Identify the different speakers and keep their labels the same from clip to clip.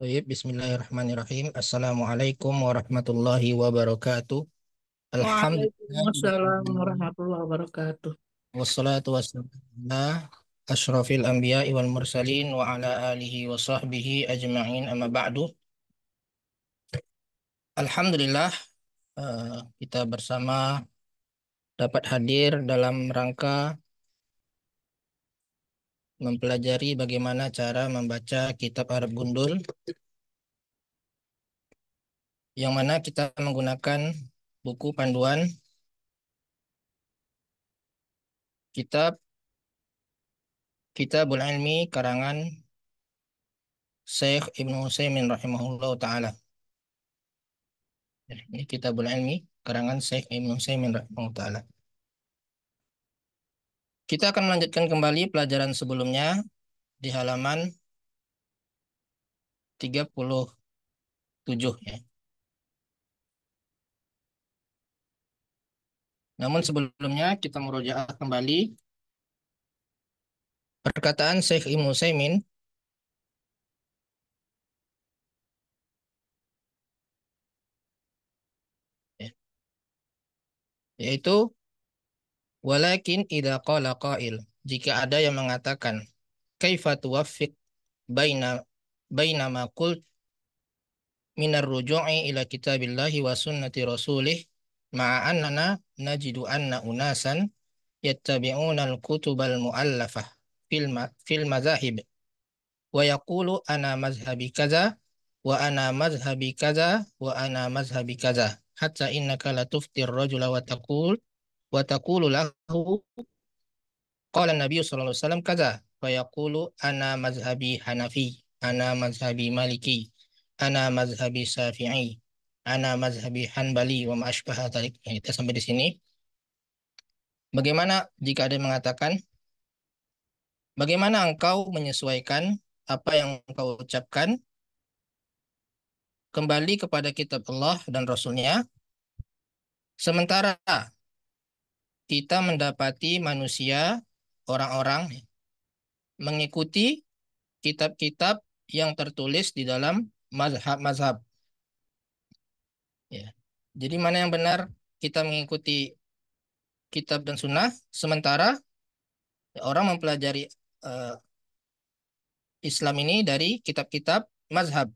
Speaker 1: Baik, bismillahirrahmanirrahim. Assalamualaikum warahmatullahi wabarakatuh. Alhamdulillah. Wassalamualaikum warahmatullahi wabarakatuh. Wassalatu wassalamu ala asyrafil anbiya wal mursalin wa ala alihi wa sahbihi ajma'in amma ba'du. Alhamdulillah eh, kita bersama dapat hadir dalam rangka mempelajari bagaimana cara membaca kitab Arab Gundul yang mana kita menggunakan buku panduan kitab kita Ilmi karangan Syekh Ibnu Utsaimin rahimahullah taala. Ini kita Ilmi karangan Syekh Ibnu Utsaimin rahimahullah taala. Kita akan melanjutkan kembali pelajaran sebelumnya di halaman 37 ya. Namun sebelumnya kita merujuk kembali perkataan Syekh Ibnu Saimin ya. yaitu Walakin idha qala qail. Jika ada yang mengatakan, kaifa tuwaffiq baina baina ma qult minar ruju'i ila kitabillahi wa sunnati rasulih ma'a annana najidu anna unasan yattabi'una al-kutubal mu'allafah fil, ma fil mazahib wa yaqulu ana mazhabi kaza wa ana mazhabi kaza wa ana mazhabi kaza hatta innaka latuftir rajula wa taqul wa taqulu lahu qala Nabi sallallahu alaihi wasallam kaza fa yaqulu ana mazhabi Hanafi ana mazhabi Maliki ana mazhabi Syafi'i ana mazhabi Hanbali wa ma asbaha dzalik kita sampai di sini Bagaimana jika ada yang mengatakan bagaimana engkau menyesuaikan apa yang engkau ucapkan kembali kepada kitab Allah dan Rasulnya sementara kita mendapati manusia, orang-orang mengikuti kitab-kitab yang tertulis di dalam mazhab-mazhab. Ya. Jadi mana yang benar kita mengikuti kitab dan sunnah, sementara orang mempelajari uh, Islam ini dari kitab-kitab mazhab.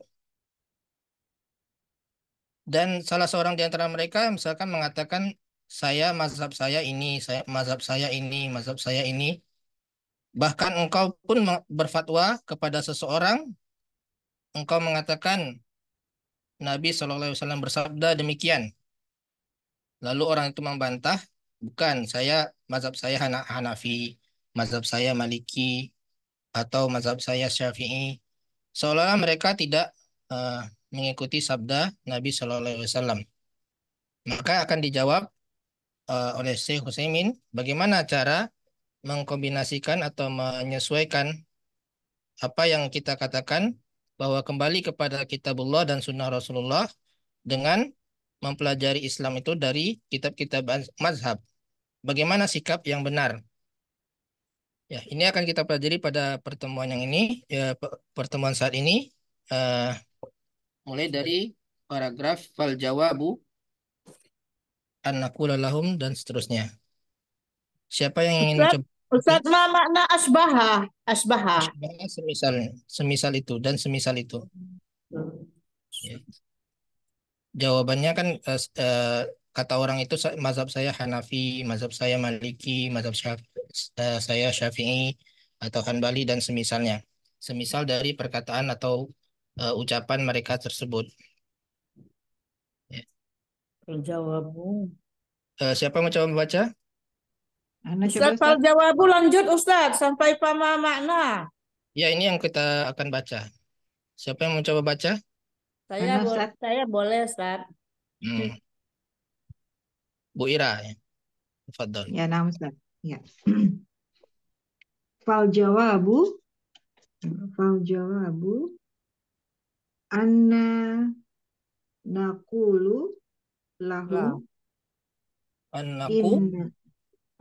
Speaker 1: Dan salah seorang di antara mereka misalkan mengatakan saya mazhab saya ini, saya mazhab saya ini, mazhab saya ini. Bahkan engkau pun berfatwa kepada seseorang, engkau mengatakan Nabi Shallallahu Alaihi Wasallam bersabda demikian. Lalu orang itu membantah, bukan saya mazhab saya anak Hanafi, mazhab saya Maliki, atau mazhab saya Syafi'i. Seolah-olah mereka tidak uh, mengikuti sabda Nabi Shallallahu Alaihi Wasallam. Maka akan dijawab uh, oleh Syekh Husaimin bagaimana cara mengkombinasikan atau menyesuaikan apa yang kita katakan bahwa kembali kepada kitabullah dan sunnah Rasulullah dengan mempelajari Islam itu dari kitab-kitab mazhab. Bagaimana sikap yang benar? Ya, ini akan kita pelajari pada pertemuan yang ini, ya, pertemuan saat ini. Uh, mulai dari paragraf fal jawabu anakula lahum dan seterusnya. Siapa yang ingin Ustaz, mencoba?
Speaker 2: Ustaz ma makna asbaha, asbaha.
Speaker 1: Asbaha semisal semisal itu dan semisal itu. Ya. Jawabannya kan uh, uh, kata orang itu mazhab saya Hanafi, mazhab saya Maliki, mazhab syaf, uh, saya Syafi'i atau Hanbali dan semisalnya. Semisal dari perkataan atau uh, ucapan mereka tersebut. Jawabu. Uh, eh, siapa mau coba membaca? Ustaz Fal
Speaker 2: Jawabu lanjut Ustaz sampai pama makna.
Speaker 1: Ya ini yang kita akan baca. Siapa yang mau coba baca?
Speaker 2: Saya Ana, boleh, saya boleh
Speaker 1: Ustaz. Hmm. Bu Ira. Ya. Fadol. Ya, nama Ustaz. Ya.
Speaker 2: Fal jawabu fal jawabu anna Nakulu lahum anakku,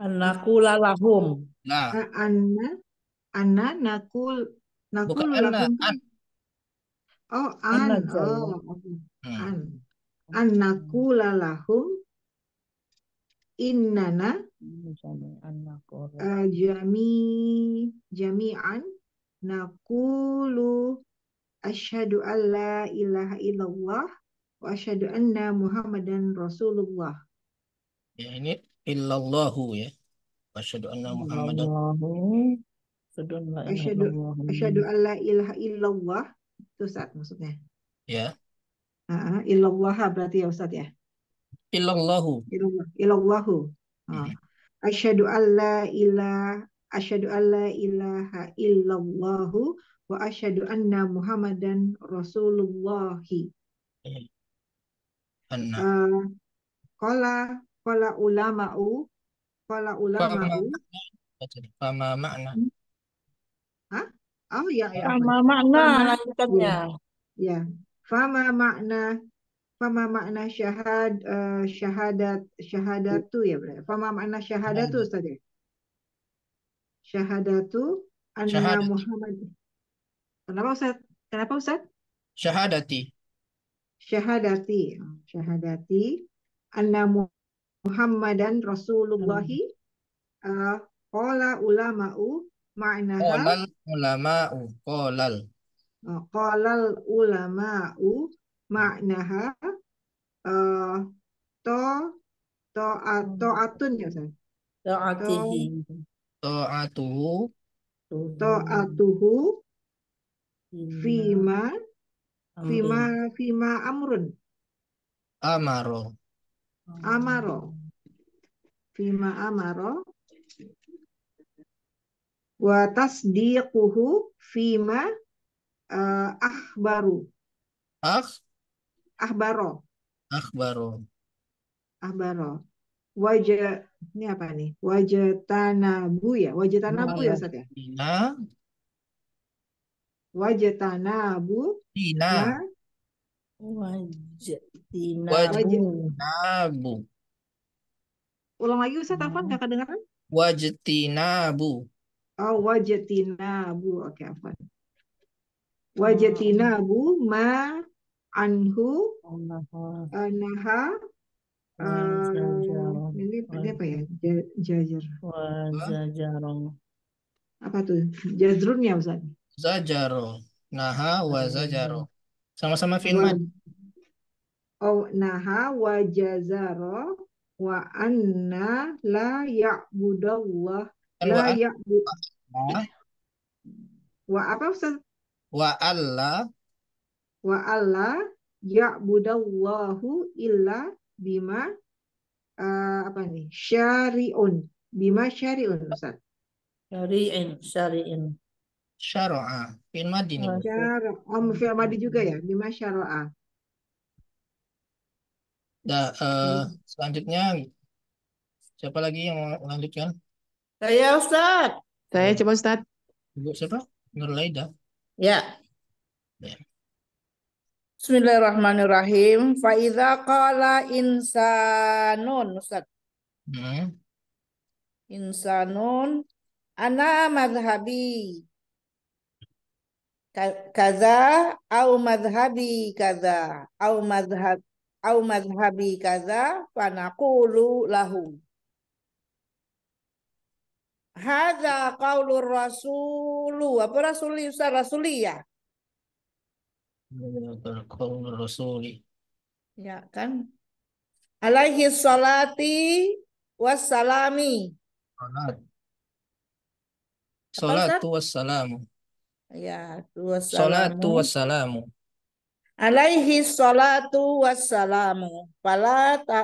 Speaker 2: anakku lalahum nah anna anna nakul nakul oh an oh an anakku oh, hmm. lalahum innana jami jami'an nakulu asyhadu alla ilaha illallah wa asyhadu anna Muhammadan Rasulullah.
Speaker 1: Ya ini illallahu ya. Wa asyhadu anna Muhammadan
Speaker 2: Asyhadu asyhadu la ilaha illallah itu saat maksudnya. Ya. Uh, illallah berarti ya Ustaz ya. Illallahu. Illallah. Illallahu. Uh. asyhadu an la ilaha asyhadu la ilaha illallahu wa asyhadu anna Muhammadan Rasulullahi. Mm-hmm. Ah, kola kola ulama u kola u,
Speaker 1: Pama makna
Speaker 2: Hah? Oh ya ya. Pama makna lanjutannya. Ya. Pama makna pama makna syahad syahadat, eh, syahadat syahadatu ya berarti. Pama makna syahadatu hmm. tadi, ya? Syahadatu anna Muhammad. Kenapa Ustaz? Kenapa Ustaz?
Speaker 1: Syahadati
Speaker 2: syahadati syahadati anna Muhammadan Rasulullahi uh, qala ulama'u ma'naha qala
Speaker 1: ulama'u qalal
Speaker 2: eh, qala ulama'u ma'naha uh, eh, to to atun ya Ustaz ta'atihi ta'atuhu ta'atuhu
Speaker 1: fima Fima
Speaker 2: fima amrun.
Speaker 1: Amaro.
Speaker 2: Amaro. Fima amaro. Wa tasdiquhu fima uh, akhbaru. Akh? Akhbaro.
Speaker 1: Akhbaro.
Speaker 2: Akhbaro. Wajah ini apa nih? Wajah tanabu ya. Wajah tanabu ya Ustaz ya wajatana
Speaker 1: bu tina
Speaker 2: wajatina
Speaker 1: bu. ulang lagi ustadz Afan hmm. nggak kedengaran bu
Speaker 2: oh bu, oke okay, Wajetina hmm. bu ma anhu anaha eh, uh, eh, ini apa ya jajar apa tuh jazrun ya Ustaz
Speaker 1: Zajaro, Naha wa zajaro. Sama-sama fi'il Oh, naha wa
Speaker 2: jazaro wa anna la ya'budallah la ya'budallah. wa apa Ustaz?
Speaker 1: Wa Allah,
Speaker 2: wa Allah ya'budallahu illa bima uh, apa nih? Syari'un. Bima syari'un Ustaz.
Speaker 1: Syari'in, syari'in syara'a. fil madi nih. Oh, syara'a.
Speaker 2: Oh, fi'il madi hmm. juga ya? Bima syara'a.
Speaker 1: Nah, uh, eh, hmm. selanjutnya siapa lagi yang mau melanjutkan? Saya Ustaz.
Speaker 3: Saya coba Ustaz.
Speaker 1: Ibu siapa? Nur Laida. Ya. ya.
Speaker 2: Bismillahirrahmanirrahim. Faiza qala insanun Ustaz. Hmm. Insanun ana madhhabi kaza au madhhabi kaza au madhhab au madhhabi kaza fanaqulu lahu Hadza qaulur rasul apa rasuli Ustaz rasuli ya qaulur ya kan alaihi salati wassalami salat salatu
Speaker 1: wassalamu
Speaker 2: Ya, Salatu
Speaker 1: wassalamu.
Speaker 2: Alaihi salatu wassalamu. Fala ta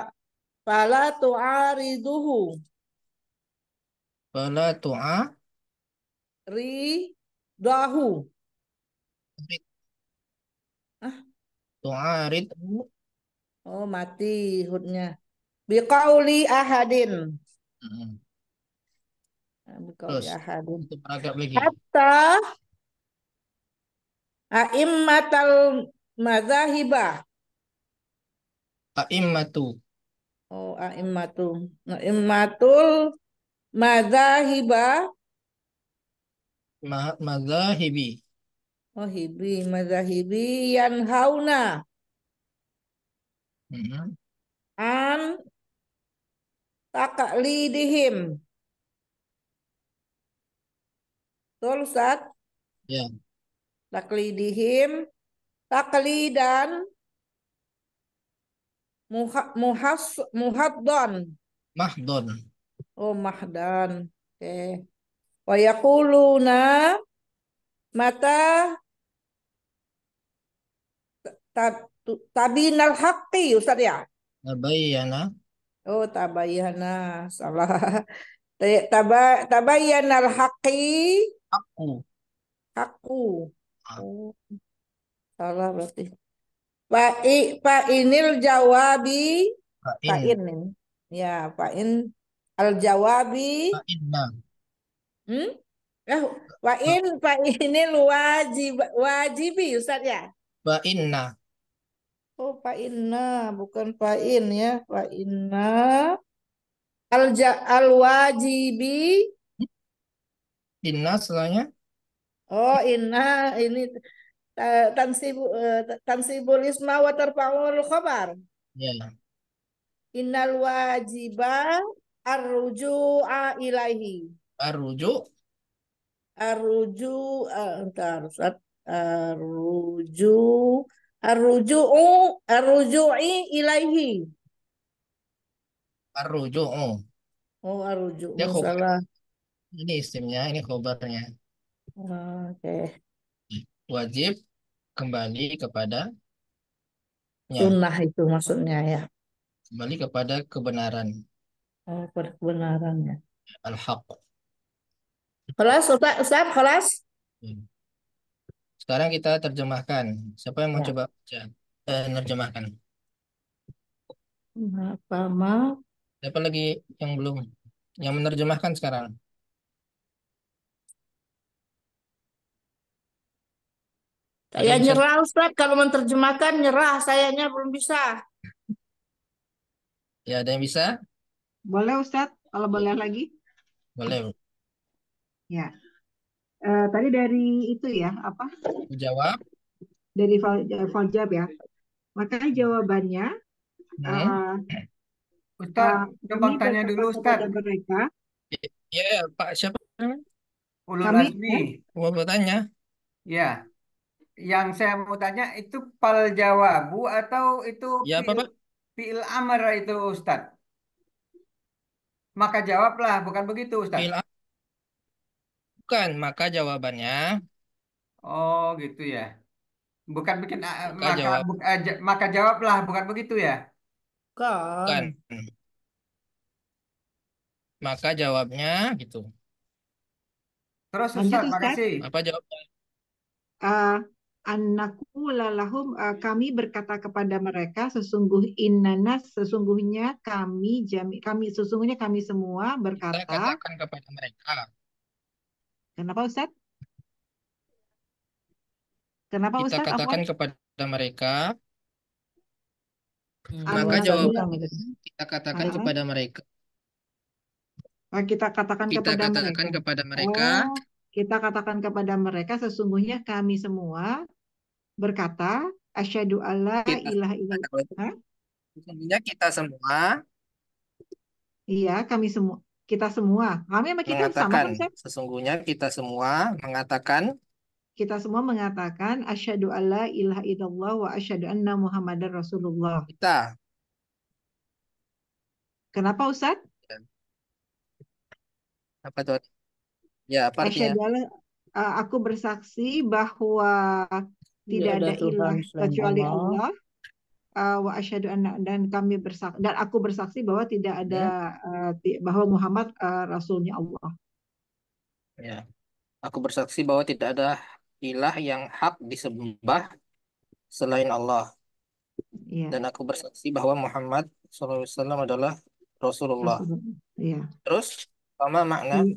Speaker 2: fala tu'ariduhu.
Speaker 1: Fala tu'a
Speaker 2: ridahu. Ah.
Speaker 1: Tu'aridhu.
Speaker 2: Oh, mati hudnya. Biqauli ahadin. Mm -hmm. Biqauli ahadin. Hatta A'immatal mazahibah.
Speaker 1: A'immatu. Oh,
Speaker 2: a'immatu. A'immatul mazahibah.
Speaker 1: Ma mazahibi.
Speaker 2: Oh, hibi. Mazahibi yan hauna. Mm -hmm. An taklidihim. Tulsat? Ya. Yeah taklidihim, takli dan muhas, muhaddon. Mahdon. Oh, mahdan. Oke. Okay. Wa mata mata tabinal haqqi Ustaz ya?
Speaker 4: Tabayyana.
Speaker 2: Oh, tabayyana. Salah. Taba al haqqi. Aku. Aku. Salah berarti. Pak Inil jawabi
Speaker 4: Pak Inil
Speaker 2: ya, Pak In al jawabi Pak Inna Hmm? Eh, Pak Inil wajib wajibi Ustaz ya? Inna Oh, Pak Inna bukan Pak In ya, fa'inna al ja al wajibi
Speaker 1: inna selanjutnya
Speaker 2: Oh inna ini tansibu eh, tansibul isma wa tarfa'ul khabar. Ya. Innal wajiba arruju'a ilaihi. Arruju arruju uh, entar u Arruju arruju'u arruju'i ilaihi.
Speaker 1: Arruju'u.
Speaker 2: Oh arruju'u salah. Ini
Speaker 1: istimnya, ini khabarnya.
Speaker 2: Oke.
Speaker 1: Wajib kembali kepada sunnah
Speaker 2: itu maksudnya ya.
Speaker 1: Kembali kepada kebenaran. Oh, kebenaran ya. Al-haq. Kelas, Ustaz, Ustaz, kelas. Hmm. Sekarang kita terjemahkan. Siapa yang mau ya. coba baca? Eh, terjemahkan. Apa, Ma? Siapa lagi yang belum? Yang menerjemahkan sekarang?
Speaker 3: Saya nyerah Ustaz kalau menerjemahkan nyerah sayanya belum bisa.
Speaker 1: Ya, ada yang bisa?
Speaker 2: Boleh Ustaz, kalau boleh lagi. Boleh. Ya. E, tadi dari itu ya, apa? Jawab. Dari eh, Faljab ya. Maka jawabannya nah. uh, Ustaz, uh, tanya dulu Ustaz. Mereka. Ya, Pak siapa?
Speaker 5: Kami.
Speaker 1: Razmi. Mau bertanya?
Speaker 5: Ya yang saya mau tanya itu pal jawabu atau itu ya, apa, Pak? pil amr itu Ustaz. Maka jawablah, bukan begitu Ustaz. Pil Bukan, maka jawabannya. Oh, gitu ya. Bukan bikin ah, maka, maka jawab. Eh, maka jawablah, bukan begitu ya? Bukan. bukan.
Speaker 1: Maka jawabnya gitu. Terus Ustaz, Lanjut, Ustaz. makasih. Apa jawabnya?
Speaker 2: Uh, annaqula lahum uh, eh, kami berkata kepada mereka sesungguh inanas sesungguhnya kami jami kami sesungguhnya kami semua berkata kita katakan kepada mereka Kenapa Ustaz? Kenapa kita Ustaz? katakan Apa?
Speaker 1: kepada mereka hmm. maka jawab kita katakan ah. kepada mereka nah, kita katakan kita kepada katakan mereka. kepada mereka oh
Speaker 2: kita katakan kepada mereka sesungguhnya kami semua berkata asyhadu alla ilaha illallah.
Speaker 1: kita semua
Speaker 2: Iya, kami semua kita semua. Kami sama kita sama kan,
Speaker 1: Sesungguhnya kita semua mengatakan
Speaker 2: kita semua mengatakan asyhadu alla ilaha illallah wa asyhadu anna muhammadar rasulullah. Kita. Kenapa Ustaz? Ya.
Speaker 1: Apa tuh? Ya, apa artinya?
Speaker 2: Eh, aku bersaksi bahwa Iya, tidak ada ilah kecuali Allah. Allah. Uh, wa asyhadu anna dan kami bersaksi dan aku bersaksi bahwa tidak ada ya. uh, bahwa Muhammad uh, rasulnya Allah.
Speaker 1: Ya. Aku bersaksi bahwa tidak ada ilah yang hak disembah selain Allah. Ya. Dan aku bersaksi bahwa Muhammad SAW adalah Rasulullah. Rasulullah. Ya. Terus sama makna? Iya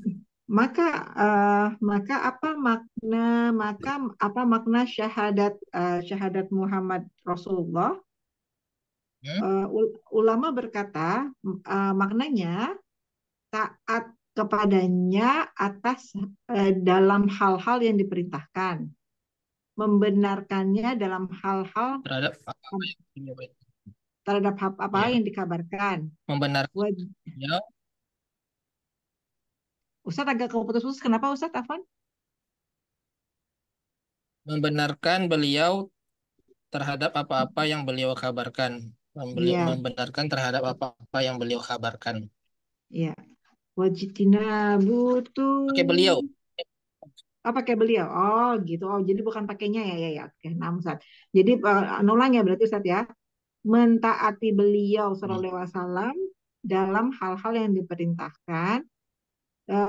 Speaker 1: maka
Speaker 2: uh, maka apa makna maka apa makna syahadat uh, syahadat Muhammad Rasulullah? Uh, ulama berkata uh, maknanya taat kepadanya atas uh, dalam hal-hal yang diperintahkan, membenarkannya dalam hal-hal terhadap apa ya. yang dikabarkan,
Speaker 1: membenarkan Ustadz agak keputus-putus. Kenapa Ustadz Afan? Membenarkan beliau terhadap apa-apa yang beliau kabarkan. Membeli ya. Membenarkan terhadap apa-apa yang beliau kabarkan.
Speaker 2: Iya. Wajitina butuh. Pakai beliau. Oh, pakai beliau. Oh, gitu. Oh, jadi bukan pakainya ya, ya, ya. Oke, enam Ustaz. Jadi uh, eh, nolanya berarti Ustaz ya. Mentaati beliau hmm. sallallahu alaihi wasallam dalam hal-hal yang diperintahkan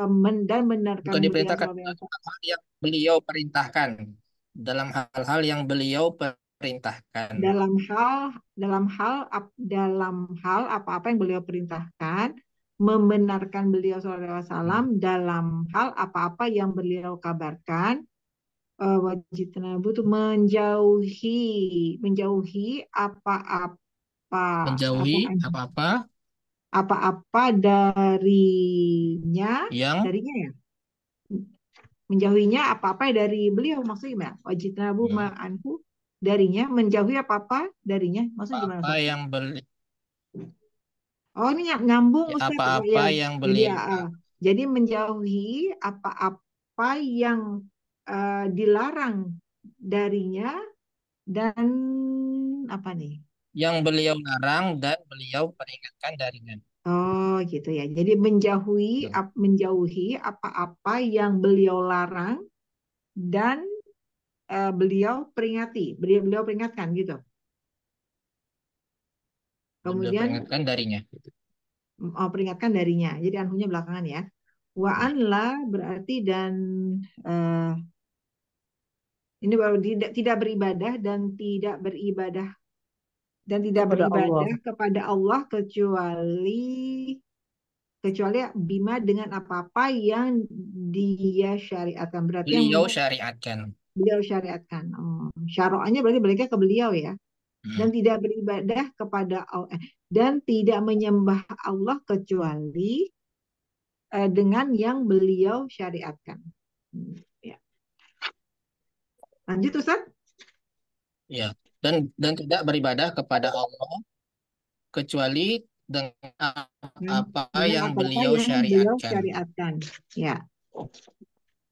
Speaker 2: men dan benarkan
Speaker 1: untuk diperintahkan hal yang beliau perintahkan dalam hal-hal yang beliau perintahkan dalam
Speaker 2: hal dalam hal ap, dalam hal apa-apa yang beliau perintahkan membenarkan beliau SAW hmm. dalam hal apa-apa yang beliau kabarkan uh, wajib tenabu itu menjauhi menjauhi apa-apa menjauhi apa-apa apa-apa darinya, yang darinya ya? Menjauhinya apa-apa dari beliau maksudnya gimana? bu hmm. ma'anhu darinya menjauhi apa-apa darinya maksudnya apa gimana? Apa yang beli Oh ini nyambung ya, apa-apa ya, ya. yang beli ya, jadi menjauhi apa-apa yang uh, dilarang darinya dan apa nih
Speaker 1: yang beliau larang dan beliau peringatkan darinya.
Speaker 2: Oh, gitu ya. Jadi menjauhi ya. menjauhi apa-apa yang beliau larang dan uh, beliau peringati, beliau beliau peringatkan gitu. Kemudian peringatkan darinya. Oh, peringatkan darinya. Jadi anunya belakangan ya. Wa iya. berarti dan uh, ini baru tidak tidak beribadah dan tidak beribadah dan tidak kepada beribadah Allah. kepada Allah kecuali kecuali bima dengan apa-apa yang dia syariatkan berarti beliau yang
Speaker 1: syariatkan
Speaker 2: beliau syariatkan oh syaroannya berarti mereka ke beliau ya hmm. dan tidak beribadah kepada Allah eh, dan tidak menyembah Allah kecuali eh, dengan yang beliau
Speaker 1: syariatkan
Speaker 2: hmm. ya
Speaker 1: lanjut Ustaz ya dan dan tidak beribadah kepada Allah kecuali
Speaker 2: dengan
Speaker 1: hmm. apa yang apa beliau syariatkan. Beliau syariatkan.
Speaker 2: Ya.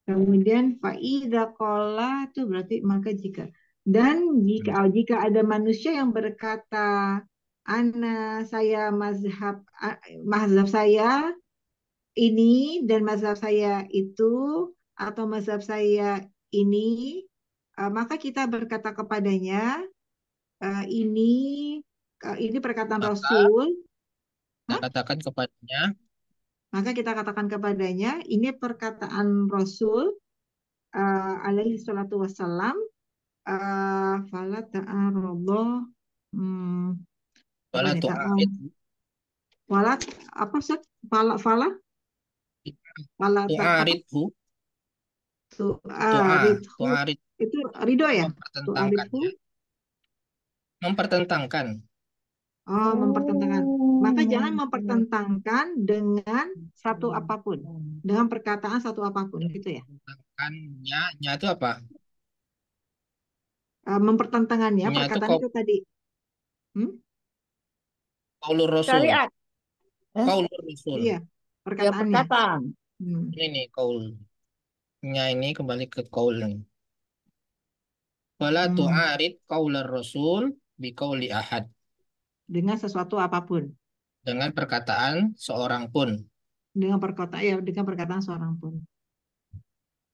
Speaker 2: Kemudian faida kola itu berarti maka jika dan jika hmm. jika ada manusia yang berkata ana saya mazhab mazhab saya ini dan mazhab saya itu atau mazhab saya ini eh, maka kita berkata kepadanya uh, ini uh, ini perkataan maka, Rasul.
Speaker 1: Kita katakan kepadanya.
Speaker 2: Maka kita katakan kepadanya, ini perkataan Rasul uh, alaihi salatu wassalam uh, fala ta'arobo hmm,
Speaker 4: fala ya, ta'arobo
Speaker 2: fala apa sih fala fala fala tu'aridhu tu'aridhu itu Ridho ya tu'aridhu
Speaker 1: Mempertentangkan.
Speaker 2: Oh, mempertentangkan. Maka jangan mempertentangkan dengan satu apapun, dengan perkataan satu apapun, gitu ya. Mempertentangkannya, nya itu apa? Eh, mempertentangannya, perkataan itu, kau... itu tadi. Hmm? Paulus Rasul.
Speaker 1: Paulus eh? Rasul. Iya, perkataannya. Ya, perkataan.
Speaker 4: Hmm. Ini nih,
Speaker 1: kaulnya ini kembali ke kaul. Wala hmm. tu'arid kaular Rasul biqauli ahad. Dengan sesuatu apapun. Dengan perkataan seorang pun.
Speaker 2: Dengan perkataan ya, dengan perkataan seorang pun.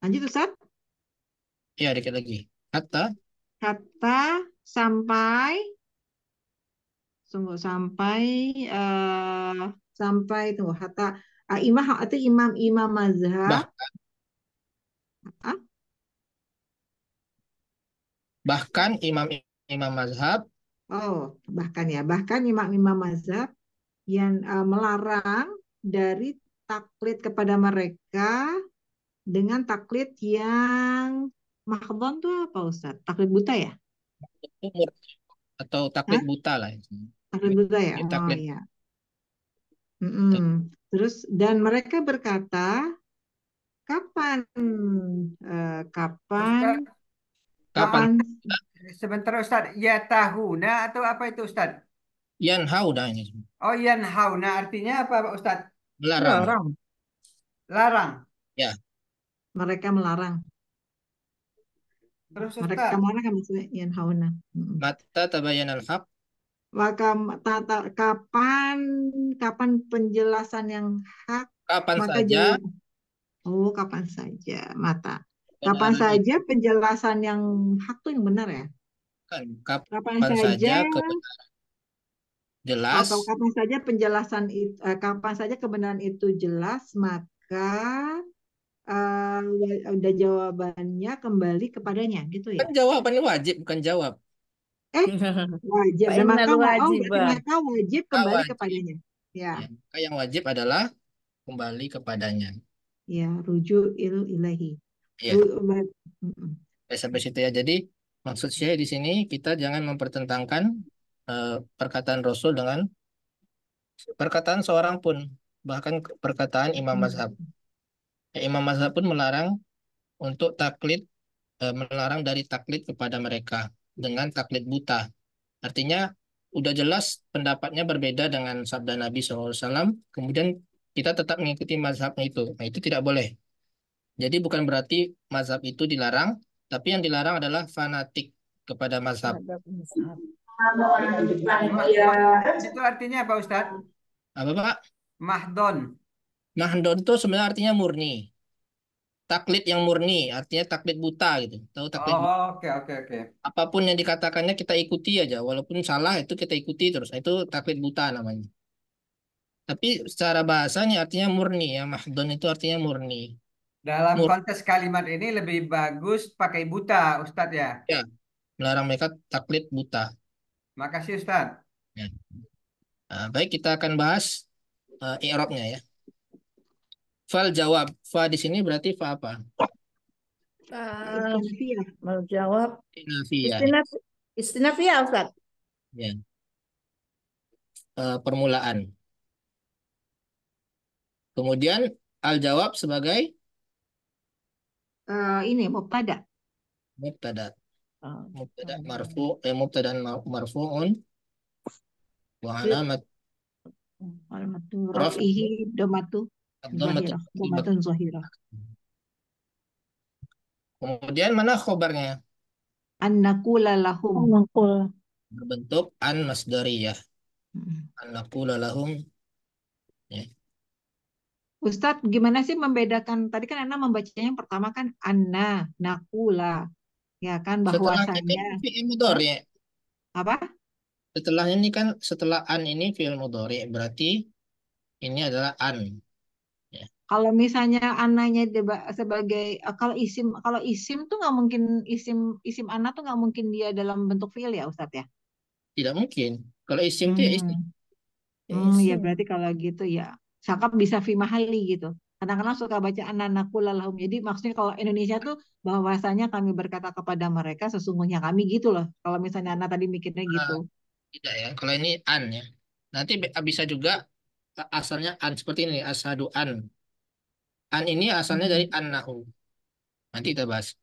Speaker 2: Lanjut Ustaz?
Speaker 1: Ya, dikit lagi. Hatta
Speaker 2: hatta sampai sungguh sampai uh, sampai tunggu hatta uh, imam atau imam imam mazhab bahkan, bahkan
Speaker 1: imam imam mazhab
Speaker 2: oh bahkan ya bahkan imam-imam mazhab yang uh, melarang dari taklid kepada mereka dengan taklid yang mahdhon tuh apa Ustaz? Taklid buta ya?
Speaker 1: Atau taklid Hah? buta lah.
Speaker 2: Taklid buta ya. Oh, taklid. ya. Mm -mm. Terus dan mereka berkata kapan uh, kapan kapan, kapan
Speaker 5: Sebentar Ustaz, ya tahuna atau apa itu Ustaz?
Speaker 1: Yan hauna ini.
Speaker 5: Oh yan hauna artinya apa Pak Ustaz?
Speaker 2: Melarang. Larang.
Speaker 5: Larang. Ya.
Speaker 2: Mereka melarang. Terus Ustaz. Mereka mana kan maksudnya yan hauna. Mata tabayan al haq. Maka tata, kapan kapan penjelasan yang hak? Kapan maka saja. Jadi... Oh, kapan saja mata.
Speaker 1: Kapan saja
Speaker 2: penjelasan yang hak tuh yang benar ya? Kan, kapan, kapan saja, saja kebenaran jelas atau kapan saja penjelasan itu, eh, kapan saja kebenaran itu jelas maka uh, udah jawabannya kembali kepadanya gitu
Speaker 1: ya. Kan jawabannya wajib bukan jawab. Eh, wajib. maka wajib, maka
Speaker 2: wajib ah, kembali wajib.
Speaker 1: kepadanya. Ya. ya. yang wajib adalah kembali kepadanya.
Speaker 2: Ya, rujuk il
Speaker 1: ilahi. Ya. Ya, sampai situ ya. Jadi maksud saya di sini kita jangan mempertentangkan uh, perkataan Rasul dengan perkataan seorang pun, bahkan perkataan Imam Mazhab. Ya, Imam Mazhab pun melarang untuk taklid, uh, melarang dari taklid kepada mereka dengan taklid buta. Artinya udah jelas pendapatnya berbeda dengan sabda Nabi SAW, kemudian kita tetap mengikuti mazhabnya itu. Nah, itu tidak boleh. Jadi bukan berarti mazhab itu dilarang, tapi yang dilarang adalah fanatik kepada mazhab.
Speaker 5: Itu artinya apa Ustaz?
Speaker 1: Apa Pak? Mahdon. Mahdon itu sebenarnya artinya murni. Taklid yang murni, artinya taklid buta gitu. Tahu taklid? Oh,
Speaker 5: oke okay, oke okay, oke. Okay.
Speaker 1: Apapun yang dikatakannya kita ikuti aja, walaupun salah itu kita ikuti terus. Itu taklid buta namanya. Tapi secara bahasanya artinya murni ya, mahdon itu artinya murni. Dalam konteks
Speaker 5: kalimat ini lebih
Speaker 1: bagus pakai buta, Ustadz ya? Ya, melarang mereka taklid buta. Makasih Ustadz. Ya. Nah, baik, kita akan bahas uh, eh, Eropnya ya. Fal jawab. Fa di sini berarti fa apa?
Speaker 2: Uh, mau jawab.
Speaker 1: istinafia
Speaker 2: Istinafiyah,
Speaker 1: Ya. Uh, permulaan. Kemudian al jawab sebagai
Speaker 2: uh, ini mubtada. Mubtada. Oh,
Speaker 1: mubtada marfu eh mubtada marfu'un wa iya. alamat
Speaker 2: alamatu rafihi domatu domatun zahirah.
Speaker 1: Kemudian mana khobarnya?
Speaker 2: Annakula lahum.
Speaker 1: Berbentuk an masdariyah. Hmm. Annakula lahum
Speaker 2: Ustadz, gimana sih membedakan? Tadi kan Ana membacanya
Speaker 1: yang pertama kan anna,
Speaker 2: nakula,
Speaker 1: ya kan, kan bahwa Fi'il mudhari. Apa? Setelah ini kan setelah an ini fi'il mudhari, berarti ini adalah an.
Speaker 2: Ya. Kalau misalnya ananya sebagai kalau isim kalau isim tuh nggak mungkin isim isim ana tuh nggak mungkin dia dalam bentuk fi'il ya Ustadz ya?
Speaker 1: Tidak mungkin. Kalau isim ya hmm. itu isim. Hmm, ya berarti
Speaker 2: kalau gitu ya cakap bisa fi mahali gitu. Kadang-kadang suka baca anak-anakulah bacaan nanakulalahum. Jadi maksudnya kalau Indonesia tuh bahwasanya kami berkata kepada mereka sesungguhnya kami gitu loh.
Speaker 1: Kalau misalnya anak tadi mikirnya ah, gitu. Uh, tidak ya. Kalau ini an ya. Nanti bisa juga asalnya an seperti ini asal an. An ini asalnya dari hmm. annahu. Nanti kita bahas.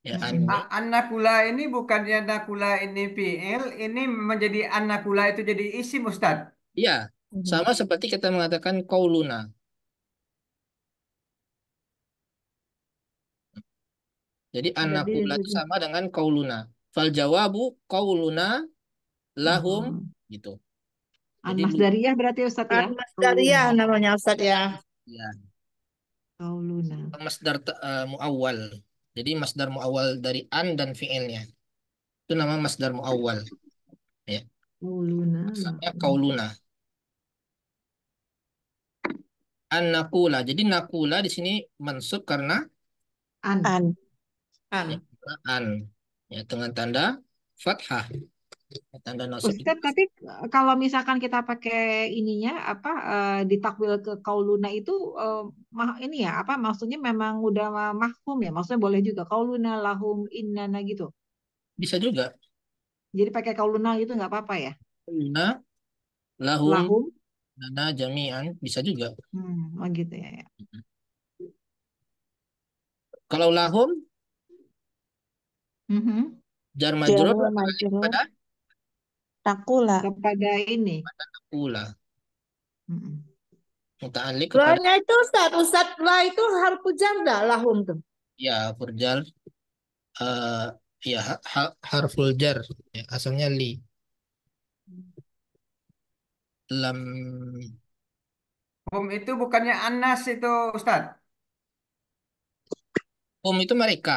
Speaker 1: Ya, an. Hmm. Anakula ya. ini bukannya nakula
Speaker 5: ini pl ini menjadi anakula itu jadi isi Mustad
Speaker 1: Iya, Mhm. Sama seperti kita mengatakan kauluna. Jadi anakku itu sama dengan kauluna. Fal jawabu kauluna lahum -hmm. gitu. Anas dariyah berarti Ustaz ya? Anas dariyah namanya Ustaz ya. Iya. Kauluna. Masdar uh, eh, muawwal. Jadi masdar muawwal dari an dan fi'ilnya. Itu nama masdar muawwal. Ya. Kauluna. sampai kauluna. An nakula. Jadi nakula di sini mansub karena an. An. An. Ya, an. Ya, dengan tanda fathah. Ya, tanda nasab. Ustaz,
Speaker 2: tapi kalau misalkan kita pakai ininya apa uh, ditakwil ke kauluna itu uh, ini ya apa maksudnya memang udah mahfum ya maksudnya boleh juga kauluna lahum innana gitu. Bisa juga. Jadi pakai kauluna itu nggak apa-apa ya?
Speaker 1: Kauluna lahum, lahum Nana jami'an bisa juga. Hmm, oh gitu ya. ya. Kalau lahum mm -hmm. jar majrur
Speaker 2: pada takula kepada ini.
Speaker 1: takula. Mm -hmm. Muta'alliq kepada
Speaker 2: itu Ustaz, Ustaz lah itu harfu jar dah lahum
Speaker 1: tuh? Ya, harfu jar uh, ya harful jar ya, asalnya li. Lam
Speaker 5: Hum itu bukannya Anas itu Ustad? Hum itu mereka.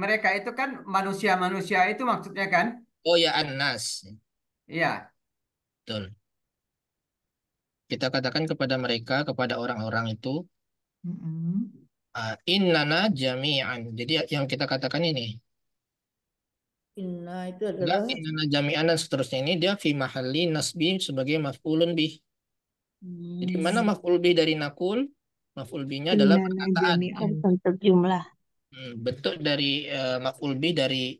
Speaker 5: Mereka itu kan manusia-manusia itu maksudnya kan?
Speaker 1: Oh ya Anas. Iya. Betul. Kita katakan kepada mereka, kepada orang-orang itu. Mm -hmm. uh, innana jami'an. Jadi yang kita katakan ini.
Speaker 2: Inna itu
Speaker 1: adalah inna jami'an dan seterusnya ini dia fi mahalli nasbi sebagai maf'ulun bih. Hmm. Jadi mana maf'ul bih dari nakul? Maf'ul bihnya adalah perkataan. Bentuk jumlah. Hmm, bentuk dari uh, maf'ul bih dari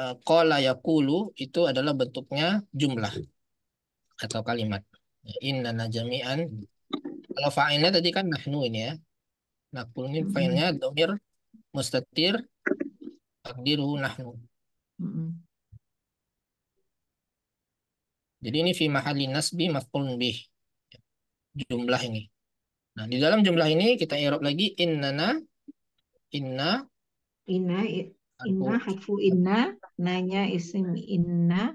Speaker 1: uh, qala yaqulu itu adalah bentuknya jumlah atau kalimat. Ya, inna jami'an. Kalau fa'ilnya tadi kan nahnu ini ya. Nakul ini fa'ilnya hmm. domir mustatir takdiru nahnu. Mm-hmm. Jadi ini fi mahalli nasbi maf'ulun bih. Jumlah ini. Nah, di dalam jumlah ini kita i'rab lagi innana inna inna inna harfu inna
Speaker 2: nanya isim inna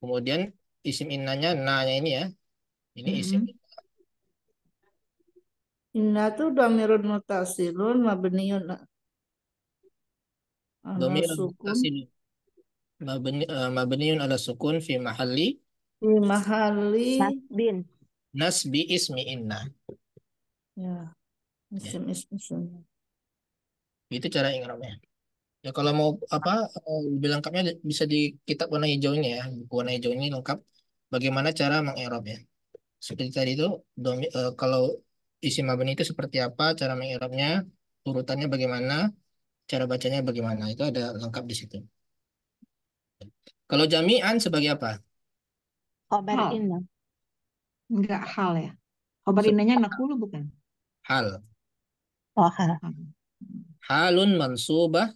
Speaker 1: kemudian isim innanya nanya ini ya ini mm -hmm. isim inna
Speaker 2: itu domirun mutasilun mabniun
Speaker 1: ضمير متصل مبني sukun على السكون eh, fi محل
Speaker 2: في محل
Speaker 1: نسب نسب ya,
Speaker 2: ya. Ism ism
Speaker 1: itu cara ingramnya ya kalau mau apa eh, lebih lengkapnya bisa di kitab warna hijaunya ya buku warna hijau ini lengkap bagaimana cara mengerob ya seperti tadi itu domi, uh, eh, kalau isi mabni itu seperti apa cara mengerobnya urutannya bagaimana cara bacanya bagaimana itu ada lengkap di situ kalau jami'an sebagai apa
Speaker 2: khobar enggak hal ya khobar innanya nakulu bukan
Speaker 1: hal oh hal halun mansubah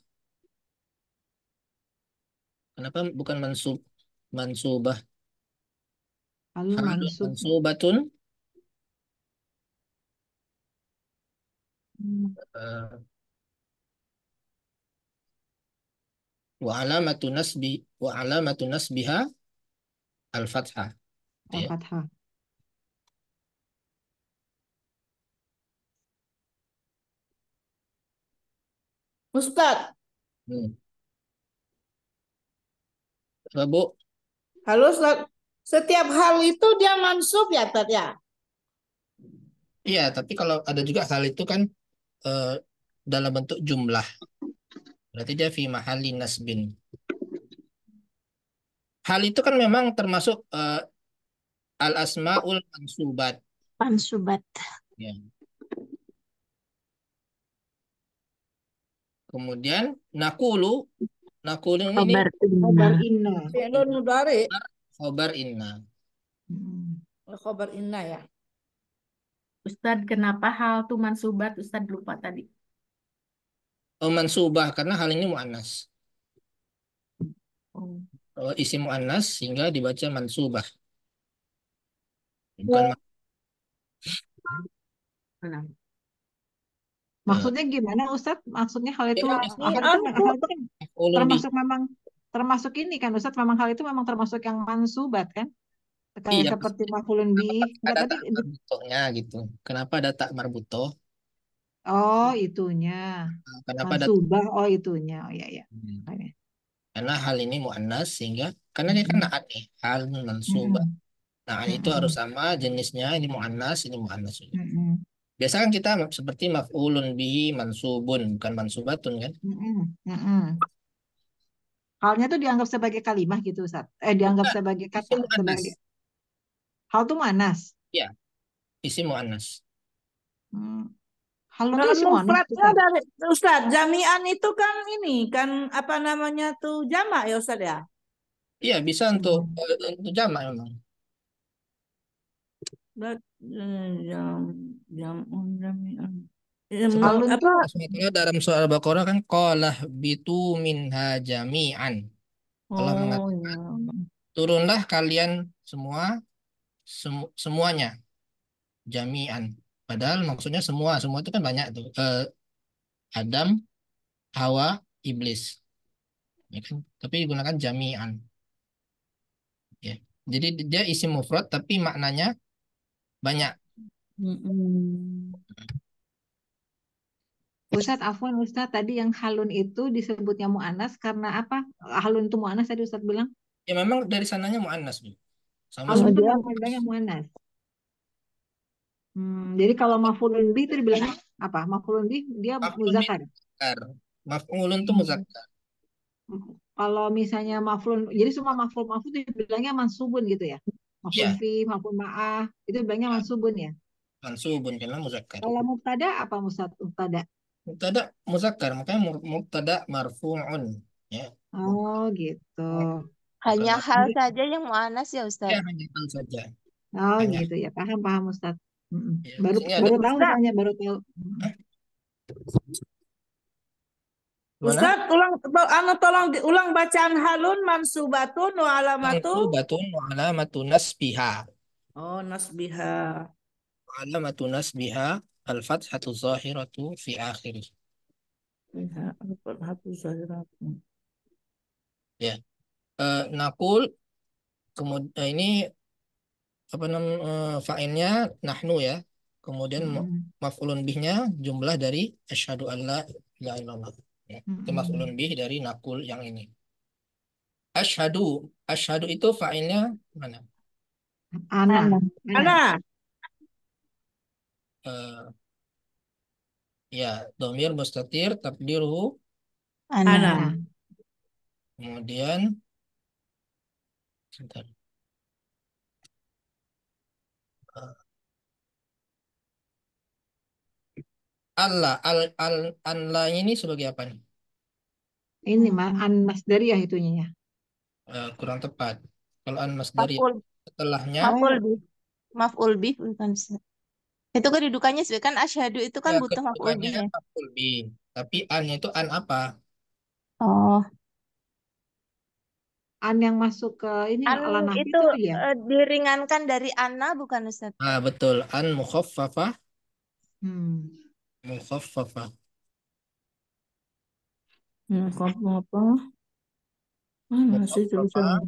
Speaker 1: kenapa bukan mansub mansubah halun, halun mansub. mansubatun hmm. eh, wa alamatu nasbi wa alamatu nasbiha al-fathah.
Speaker 2: Al-fathah. Ya. Ustaz. Hmm. Bu. Halo Ustaz. Setiap hal itu dia mansub ya Tad ya?
Speaker 1: Iya, tapi kalau ada juga hal itu kan eh, dalam bentuk jumlah. Berarti dia fi mahali nasbin. Hal itu kan memang termasuk uh, eh, al asmaul mansubat. Mansubat. Ya. Kemudian nakulu nakulu ini khobar inna.
Speaker 2: Fi'lun mudhari.
Speaker 1: Khobar inna.
Speaker 2: Hmm. Khobar inna ya. Ustadz, kenapa hal tuh
Speaker 3: mansubat? Ustadz lupa tadi.
Speaker 1: Eh, mansubah karena hal ini mu'annas. Oh. Isi mu'annas sehingga dibaca mansubah. Bukan ya. Eh.
Speaker 2: Maksudnya gimana Ustadz? Maksudnya hal itu, ya, kan termasuk memang termasuk ini kan Ustadz memang hal itu memang termasuk yang mansubat kan? Kayak iya, seperti makulun bi. Kenapa ada tak
Speaker 1: gitu? Kenapa ada tak marbutoh?
Speaker 2: Oh, nah. itunya. Nah, kenapa mansubah? Oh, itunya. Oh, ya ya.
Speaker 1: Hmm. Karena hal ini muannas sehingga karena ini kan naat nih, hal mansubah. Hmm. Naat hmm. itu harus sama jenisnya, ini muannas, ini muannas juga. Hmm. Biasa kan kita seperti maf'ulun bi mansubun, bukan mansubatun kan?
Speaker 2: Hmm. Hmm. Halnya tuh dianggap sebagai kalimah gitu, Ustaz. Eh, dianggap bukan. sebagai kata sebagai Hal tuh muannas. Ya Isi muannas. Hmm. Kalau dari Ustaz, jami'an itu kan ini kan apa namanya tuh jamak ya Ustaz ya?
Speaker 1: Iya, bisa untuk eh, untuk jamak memang.
Speaker 2: Eh, jam jam oh, jam
Speaker 1: eh, dalam soal Al-Baqarah kan qalah bitu minha jami'an. Allah oh, mengatakan ya. turunlah kalian semua semu semuanya jami'an. Padahal maksudnya semua, semua itu kan banyak tuh. Eh, Adam, Hawa, iblis. Ya kan? Tapi digunakan jami'an. Ya. Jadi dia isi mufrad tapi maknanya banyak.
Speaker 2: Mm -mm. Ustadz Afwan, Ustadz tadi yang halun itu disebutnya mu'anas karena apa? Halun itu mu'anas tadi Ustadz bilang?
Speaker 1: Ya memang dari sananya mu'anas. Sama oh,
Speaker 2: dia mu'anas. Hmm, jadi kalau mafulun bi itu apa? Mafulun bi dia muzakkar. Mafulun itu hmm. muzakkar. Hmm. Kalau misalnya mafulun, jadi semua maful maful itu dibilangnya mansubun gitu ya. Mafulun ya. fi, maful ma'ah, itu dibilangnya iya. mansubun ya.
Speaker 1: Mansubun karena muzakkar. Kalau mubtada apa mubtada? Mubtada muzakkar, makanya mubtada marfu'un
Speaker 2: ya. Oh, gitu. Ya.
Speaker 3: Hanya hal saja yang mu'anas ya, Ustaz. Ya, hanya
Speaker 2: hal saja. Oh, hanya. gitu ya. Paham, paham, Ustaz. Ya, baru iya, baru tahu tanya baru tahu. Ustaz, ulang ano tolong diulang bacaan halun mansubatun wa alamatu
Speaker 1: mansubatun wa alamatu nasbiha. Oh, nasbiha. Alamatu nasbiha al-fathatu zahiratu fi akhir. Ya, al-fathatu zahiratu. Ya. Uh, nakul kemudian eh, ini apa namanya uh, eh, fa'ilnya nahnu ya. Kemudian hmm. maf'ulun bihnya jumlah dari asyhadu alla ilaha illallah. Ya. Hmm. Itu mm-hmm. maf'ulun bih dari nakul yang ini. Asyhadu, asyhadu itu fa'ilnya mana? Ana. Ana. Uh, ya, domir mustatir tabdiru ana. ana. Kemudian sebentar. Allah al al Allah ini sebagai apa nih? Ini mah an masdariyah itunya ya. Uh, kurang tepat. Kalau an masdariyah setelahnya maful
Speaker 3: bi. Maful bi bukan Itu kedudukannya sebagai kan asyhadu itu kan ya, butuh maful bi. Ya.
Speaker 1: Maful bi. Tapi nya itu an apa?
Speaker 3: Oh. An yang masuk ke ini an alanah itu, itu ya? Uh, diringankan dari ana bukan Ustaz?
Speaker 1: Ah betul. An mukhaffafah. Hmm. Mukhaffafa.
Speaker 2: Mukhaffafa ya, apa?
Speaker 1: Mana sih tulisan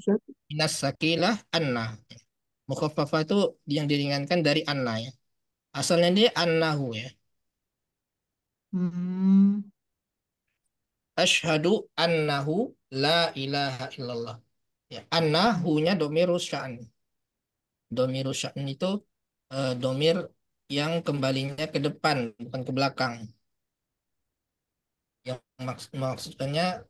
Speaker 1: Minas sakilah anna. itu yang diringankan dari anna ya. Asalnya dia annahu ya. Hmm. Ashhadu annahu la ilaha illallah. Ya, annahunya domirus sya'ni. domirus sya'ni itu uh, domir yang kembalinya ke depan bukan ke belakang yang maks maksudnya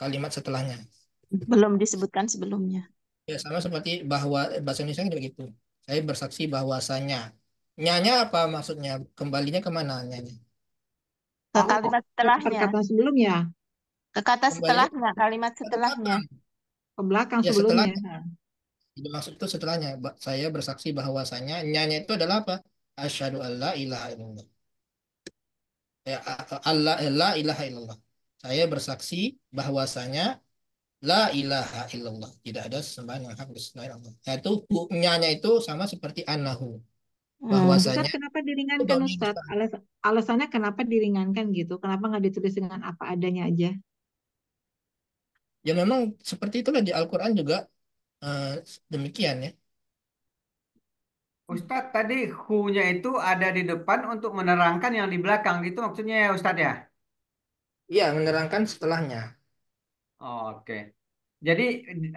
Speaker 1: kalimat setelahnya
Speaker 3: belum disebutkan sebelumnya
Speaker 1: ya sama seperti bahwa bahasa Indonesia kan juga gitu saya bersaksi bahwasanya nyanya apa maksudnya kembalinya kemana nyanya ke kalimat setelahnya kata sebelumnya ke kata setelahnya
Speaker 3: kalimat setelahnya
Speaker 1: ke belakang ya, sebelumnya setelah, maksud itu setelahnya saya bersaksi bahwasanya nyanya itu adalah apa asyhadu an la ilaha illallah. Ya, Allah la ilaha illallah. Saya bersaksi bahwasanya la ilaha illallah. Tidak ada sembahan yang hak selain Allah. Yaitu hukumnya itu sama seperti anahu. Hmm. Bahwasanya Ustaz,
Speaker 2: kenapa diringankan Ustaz? Alas, alasannya kenapa diringankan gitu? Kenapa nggak ditulis dengan apa adanya aja?
Speaker 1: Ya memang seperti itulah di Al-Quran juga uh, demikian ya.
Speaker 5: Ustadz, tadi hu nya itu ada di depan untuk menerangkan yang di belakang gitu maksudnya ya Ustadz ya?
Speaker 1: Iya, menerangkan setelahnya.
Speaker 5: Oh, Oke. Okay. Jadi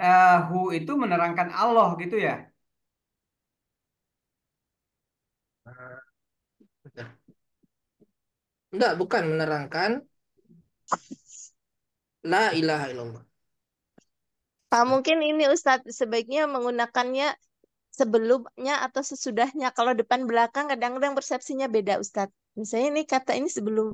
Speaker 5: uh, hu itu menerangkan Allah gitu ya?
Speaker 1: Enggak, bukan menerangkan La ilaha illallah.
Speaker 3: Pak, mungkin ini Ustadz sebaiknya menggunakannya sebelumnya atau sesudahnya. Kalau depan belakang kadang-kadang persepsinya beda Ustadz. Misalnya ini kata ini sebelum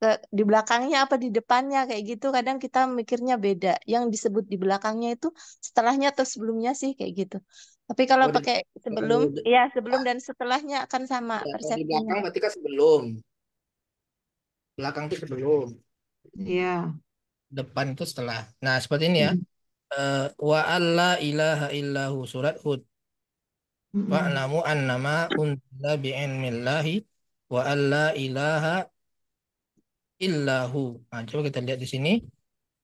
Speaker 3: ke, di belakangnya apa di depannya kayak gitu kadang kita mikirnya beda yang disebut di belakangnya itu setelahnya atau sebelumnya sih kayak gitu tapi kalau oh, pakai sebelum iya sebelum dan setelahnya akan sama ya, persepsinya di belakang berarti
Speaker 1: kan sebelum belakang itu sebelum Iya. depan itu setelah nah seperti ini ya hmm. uh, wa alla ilaha illahu surat hud Wa'lamu annama unzila bi'ilmillahi wa alla ilaha illahu. Nah, coba kita lihat di sini.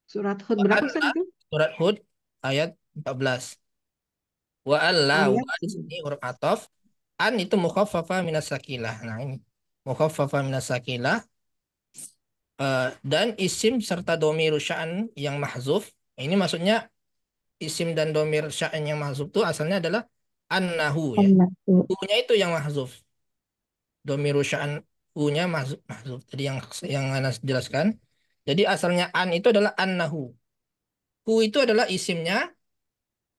Speaker 1: Surat Hud berapa Ustaz itu? Surat Hud ayat 14. Wa alla wa di sini huruf atof. An itu mukhaffafa minas sakilah. Nah ini mukhaffafa minas sakilah. Uh, dan isim serta domir sya'an yang mahzuf. Ini maksudnya isim dan domir sya'an yang mahzuf itu asalnya adalah annahu ya. U-nya itu yang mahzuf. Domiru sya'an U-nya mahzuf, mahzuf. Jadi yang yang Anas jelaskan. Jadi asalnya an itu adalah annahu. Hu itu adalah isimnya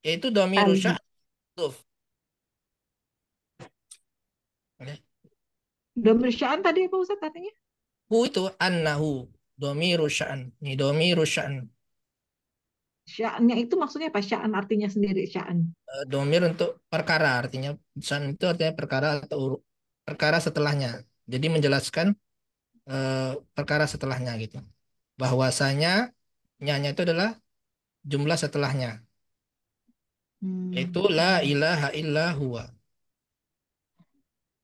Speaker 1: yaitu domiru sya'an mahzuf. Domir sya'an tadi apa Ustaz katanya? Hu itu annahu domiru sya'an. Ini domiru sya'an.
Speaker 2: Sya'annya itu maksudnya apa? Sya'an artinya
Speaker 1: sendiri, sya'an. E, domir untuk perkara, artinya sya'an itu artinya perkara atau perkara setelahnya. Jadi menjelaskan eh, perkara setelahnya gitu. Bahwasanya nyanya itu adalah jumlah setelahnya.
Speaker 4: Hmm. Itu la
Speaker 1: ilaha illa huwa.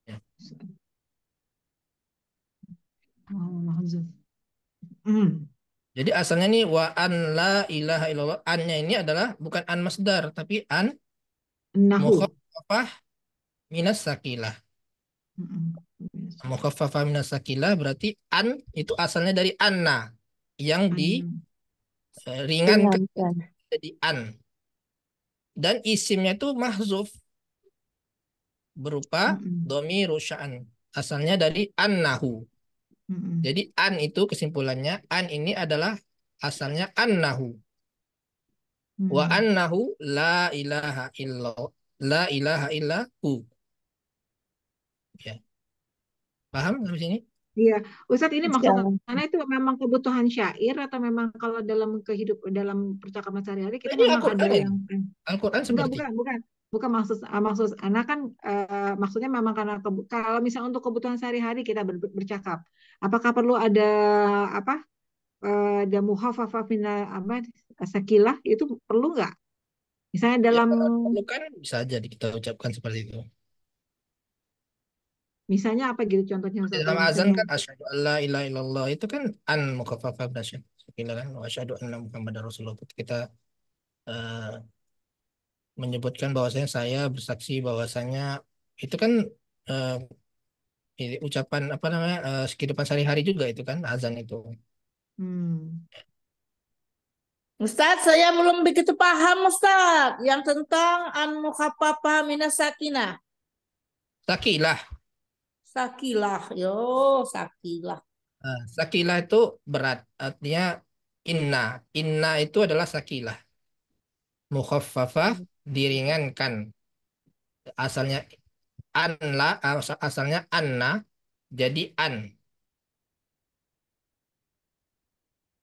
Speaker 1: Ya. Jadi asalnya ini wa an la ilaha illallah annya ini adalah bukan an masdar tapi an nahu mukhaffafah minas sakilah. Mm -hmm. Mukhaffafah minas sakilah berarti an itu asalnya dari anna yang di mm. ringan jadi an. Dan isimnya itu mahzuf berupa mm -hmm. domi rusya'an. Asalnya dari annahu. Mm-hmm. Jadi an itu kesimpulannya an ini adalah asalnya annahu. Mm-hmm. Wa annahu la ilaha illa la ilaha illa hu. Ya. Paham sampai sini?
Speaker 2: Iya, Ustadz ini maksudnya itu memang kebutuhan syair atau memang kalau dalam kehidup dalam percakapan sehari-hari kita ini memang Al-Quran ada ya? yang Al-Quran sebenarnya. bukan, bukan bukan maksud ah, maksud anak kan uh, maksudnya memang karena kalau misalnya untuk kebutuhan sehari-hari kita ber, bercakap apakah perlu ada apa ada uh, eh, muhafafah apa sakilah itu perlu nggak misalnya ya, dalam ya,
Speaker 1: bisa jadi kita ucapkan seperti itu
Speaker 2: misalnya apa gitu contohnya ya, dalam azan kan asyhadu
Speaker 1: alla ilaha illallah itu kan an mukhafafah sakilah kan asyhadu anna muhammadar rasulullah kita uh, menyebutkan bahwasanya saya bersaksi bahwasanya itu kan uh, ini ucapan apa namanya uh, kehidupan sehari-hari juga itu kan azan itu.
Speaker 2: Hmm. Ustaz, saya belum begitu paham Ustaz yang tentang an mukhaffafa minas sakinah. Sakilah. Sakilah, yo sakilah.
Speaker 1: Nah, sakilah itu berat, artinya inna. Inna itu adalah sakilah mukhaffafah diringankan asalnya anla asalnya anna jadi an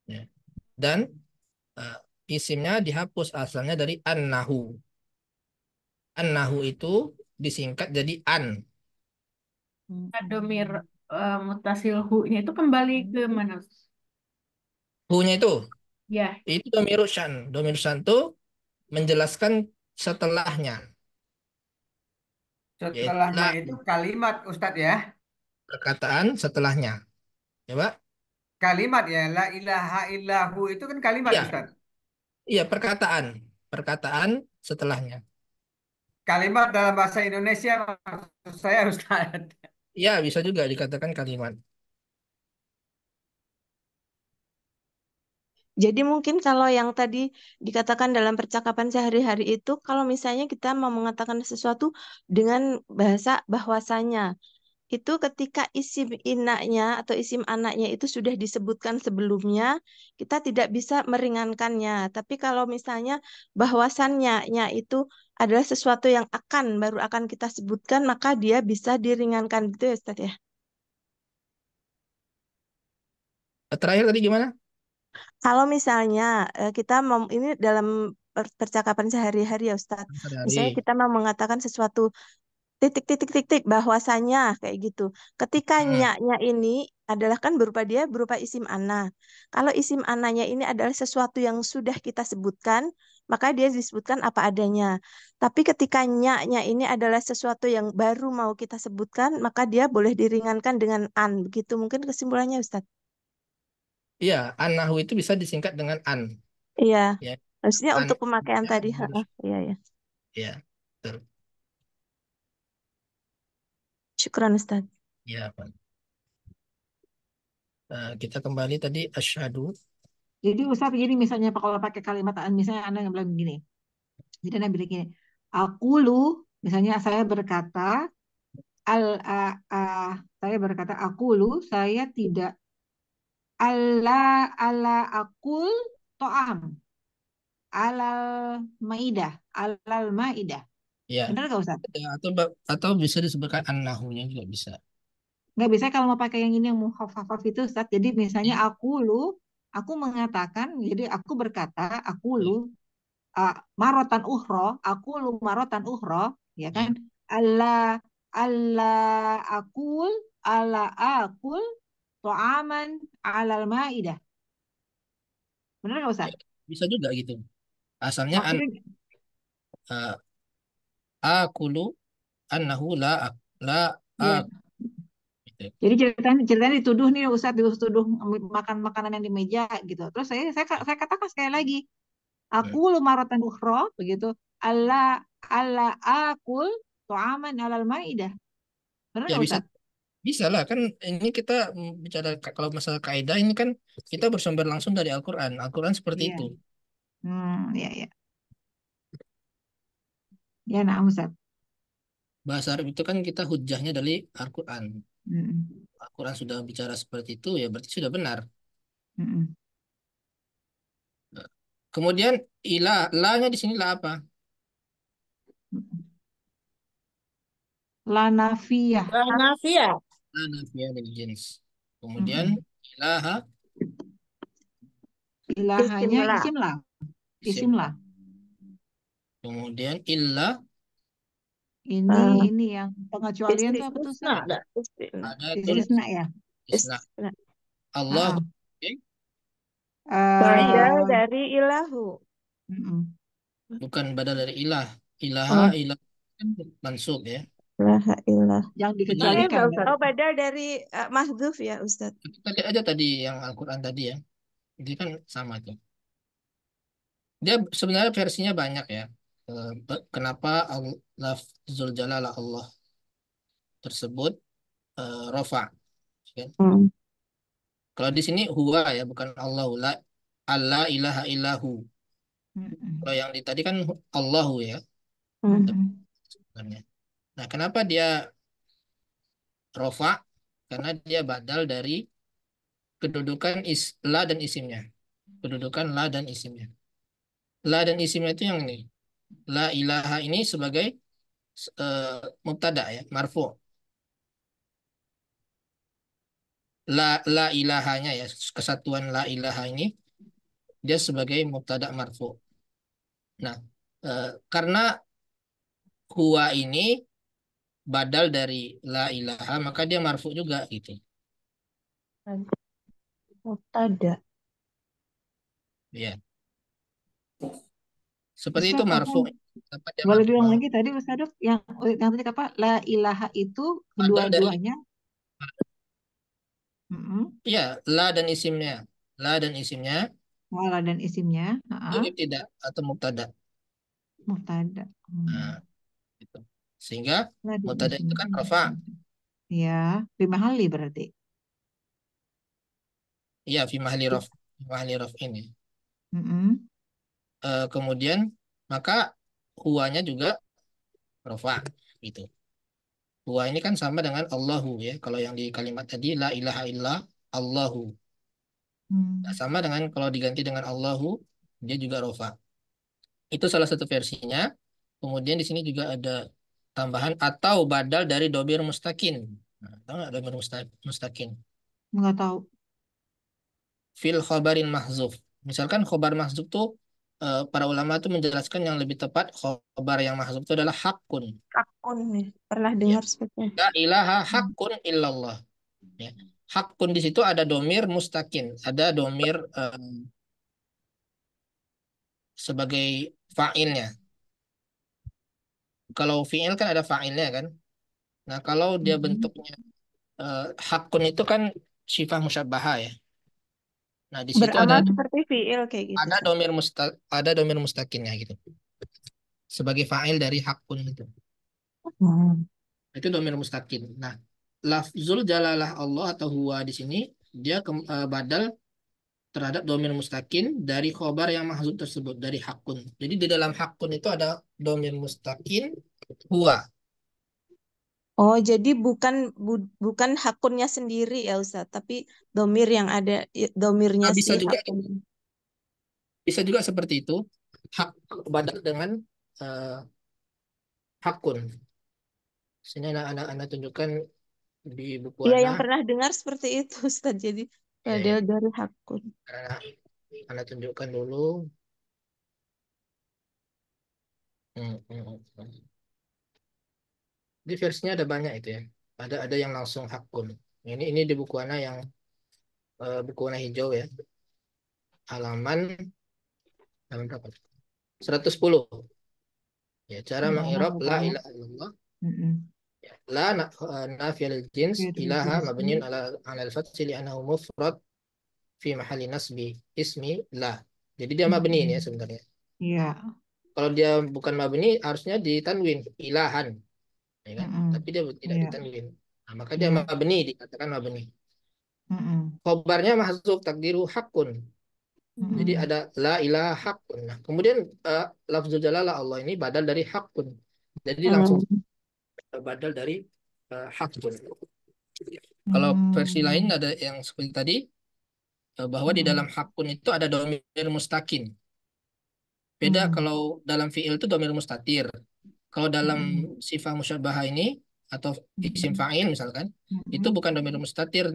Speaker 1: ya. dan uh, isimnya dihapus asalnya dari annahu annahu itu disingkat jadi an
Speaker 2: adomir uh, mutasil hu-nya itu kembali ke mana hu-nya itu ya
Speaker 1: itu domirusan domirusan tuh menjelaskan setelahnya.
Speaker 5: Setelahnya Yaitu, itu kalimat Ustadz ya?
Speaker 1: Perkataan setelahnya.
Speaker 5: Ya Pak? Kalimat ya, la ilaha illahu itu kan kalimat ya. Ustadz?
Speaker 1: Iya, perkataan. Perkataan setelahnya. Kalimat dalam bahasa Indonesia maksud saya Ustadz. Iya, bisa juga dikatakan kalimat.
Speaker 3: Jadi mungkin kalau yang tadi dikatakan dalam percakapan sehari-hari itu, kalau misalnya kita mau mengatakan sesuatu dengan bahasa bahwasanya, itu ketika isim inaknya atau isim anaknya itu sudah disebutkan sebelumnya, kita tidak bisa meringankannya. Tapi kalau misalnya bahwasannya itu adalah sesuatu yang akan baru akan kita sebutkan, maka dia bisa diringankan gitu ya, Ustaz ya.
Speaker 1: Terakhir tadi gimana?
Speaker 3: Kalau misalnya, eh, kita mem ini dalam percakapan sehari-hari ya Ustadz, misalnya kita mau mengatakan sesuatu titik titik titik titik bahwasanya kayak gitu. Ketika hmm. nyaknya ini adalah kan berupa dia berupa isim ana. Kalau isim ananya ini adalah sesuatu yang sudah kita sebutkan, maka dia disebutkan apa adanya. Tapi ketika nyaknya ini adalah sesuatu yang baru mau kita sebutkan, maka dia boleh diringankan dengan "an", begitu mungkin kesimpulannya Ustadz?
Speaker 1: Iya, anahu itu bisa disingkat dengan an. Iya. Ya.
Speaker 3: Maksudnya an untuk pemakaian ya, tadi. ya, iya, iya.
Speaker 1: Iya, betul.
Speaker 3: Syukuran, Ustaz.
Speaker 1: Iya, Pak. Uh, kita kembali tadi asyadu.
Speaker 2: Jadi Ustaz begini misalnya Pak, kalau pakai kalimat an misalnya Anda yang bilang begini. Jadi Anda bilang begini, aku lu misalnya saya berkata al uh, uh, saya berkata aku lu saya tidak Ala ala akul to'am. Alal ma'idah. Alal ma'idah. Ya. Benar gak Ustaz? Ya,
Speaker 1: atau, atau bisa disebutkan annahunya juga bisa.
Speaker 2: Gak bisa kalau mau pakai yang ini yang muhafafaf itu Ustaz. Jadi misalnya ya. aku lu, aku mengatakan, jadi aku berkata, aku iya. lu, ya. uh, marotan uhro, aku lu marotan uhro, ya iya. kan? Ya. ala Allah akul, Allah akul, to'aman alal ma'idah. Benar nggak Ustaz? Bisa juga
Speaker 1: gitu. Asalnya aku an, uh, akulu annahu la la ya. Jadi
Speaker 2: ceritanya, ceritanya dituduh nih Ustaz dituduh makan makanan yang di meja gitu. Terus saya saya saya katakan sekali lagi. Iya. Aku lu marotan ukhra begitu. Allah Allah akul tuaman alal ma'idah. Benar ya, bisa,
Speaker 1: bisa lah kan ini kita mm, bicara kalau masalah kaidah ini kan kita bersumber langsung dari Al-Qur'an. Al-Qur'an seperti iya. itu. Hmm, ya ya. Ya, nah Ustaz. Bahasa Arab itu kan kita hujahnya dari Al-Qur'an. Hmm. Al-Qur'an sudah bicara seperti itu ya berarti sudah benar. Hmm. Kemudian ilah lahnya di sini lah apa?
Speaker 2: Lanafia. Lanafia
Speaker 4: anafiyah bil jins.
Speaker 1: Kemudian hmm. ilaha ilahanya isim lah. Isim lah. Kemudian illa ini
Speaker 2: uh, ini yang pengecualian itu apa tuh? Isna.
Speaker 1: ada isna ya. Isna. Allah. Ah. Okay. Uh, eh, badal
Speaker 2: dari ilahu.
Speaker 1: Bukan badal dari ilah. Ilaha, oh. ilah kan mansub ya ilaha Yang dikecualikan. Ya. Oh, badal dari uh, eh, mahdhuf ya, Ustaz. Tadi aja tadi yang Al-Qur'an tadi ya. Jadi kan sama tuh. Dia sebenarnya versinya banyak ya. Eh, kenapa lafzul jalala Allah tersebut uh, eh, rofa. Ya kan? Hmm. Kalau di sini huwa ya, bukan Allah. La, Allah ilaha ilahu Hmm. Kalau yang di tadi kan Allahu ya. Hmm. Sebenarnya. Nah, kenapa dia rofa? Karena dia badal dari kedudukan is, la dan isimnya. Kedudukan la dan isimnya. La dan isimnya itu yang ini. La ilaha ini sebagai uh, mubtada ya, marfu. La, la ilahanya ya, kesatuan la ilaha ini dia sebagai mubtada marfu. Nah, uh, karena huwa ini badal dari la ilaha maka dia marfu juga gitu.
Speaker 2: Mubtada.
Speaker 1: Iya. Seperti Bisa, itu marfu. Kalau
Speaker 2: dia boleh diulang lagi tadi Mas Kadok yang yang tadi apa la ilaha itu kedua-duanya
Speaker 1: Iya, Ya, la dan isimnya. La dan isimnya. Oh, la dan isimnya. Uh -huh. tidak atau mubtada.
Speaker 2: Mubtada.
Speaker 1: Hmm. Nah sehingga mutada nah, itu kan rafa.
Speaker 2: Ya, fi mahali berarti.
Speaker 1: Iya, fi mahali raf, fi mahali raf ini. Mm -hmm. uh, kemudian maka huwanya juga rafa gitu. Huwa ini kan sama dengan Allahu ya. Kalau yang di kalimat tadi la ilaha illa Allahu. Hmm. Nah, sama dengan kalau diganti dengan Allahu, dia juga rofa. Itu salah satu versinya. Kemudian di sini juga ada tambahan atau badal dari domir mustakin. Nah, tahu nggak domir mustakin? Nggak tahu. Fil khobarin mahzuf. Misalkan khobar mahzuf tuh eh, para ulama tuh menjelaskan yang lebih tepat khobar yang mahzuf itu adalah hakun. Hakun nih, ya. pernah ya. dengar sebutnya. Ya, ilaha hakun illallah. Ya. Hakun di situ ada domir mustakin, ada domir um, sebagai fa'ilnya kalau fiil kan ada fa'ilnya kan. Nah, kalau dia mm-hmm. bentuknya uh, hakun itu kan sifah musyabbahah ya. Nah, di situ ada seperti
Speaker 3: fiil kayak gitu. Ada domir
Speaker 1: musta ada domir mustakinnya gitu. Sebagai fa'il dari hakun itu. Hmm. Itu domir mustakin. Nah, lafzul jalalah Allah atau huwa di sini dia ke, uh, eh, badal terhadap domir mustakin dari khobar yang mahzuf tersebut dari hakun. Jadi di dalam hakun itu ada domir mustakin huwa.
Speaker 3: Oh, jadi bukan bu, bukan hakunnya sendiri ya Ustaz, tapi domir
Speaker 1: yang ada domirnya nah, bisa juga hakun. bisa juga seperti itu hak badak dengan uh, hakun. Sini anak-anak tunjukkan di buku Iya, yang pernah
Speaker 3: dengar seperti itu Ustaz. Jadi Iya, iya. dalil dari hakun.
Speaker 1: Anda tunjukkan dulu. Hmm, hmm, hmm, di versinya ada banyak itu ya. Ada ada yang langsung hakun. Ini ini di buku yang uh, buku warna hijau ya. Halaman halaman berapa? 110. Ya, cara mengirup la ilaha illallah jins ilaha للجنس إلها ala al على li annahu mufrad fi mahalli nasbi ismi la jadi dia mabni ini ya hmm. sebenarnya iya kalau dia bukan mabni harusnya ditanwin ilahan ya kan mm -hmm. tapi dia tidak yeah. ditanwin nah, maka dia ya. mabni dikatakan mabni mm -hmm. khobarnya mahzuf takdiru hakun mm -hmm. jadi ada la ilah hakun nah kemudian uh, lafzul jalalah Allah ini badal dari hakun jadi langsung hmm badal dari uh, eh, hakun. Hmm. Kalau versi lain ada yang seperti tadi eh, bahwa di hmm. dalam hakun itu ada domir mustakin. Beda hmm. kalau dalam fiil itu domir mustatir. Kalau dalam hmm. sifat musyabbah ini atau hmm. isim fa'il misalkan, hmm. itu bukan domir mustatir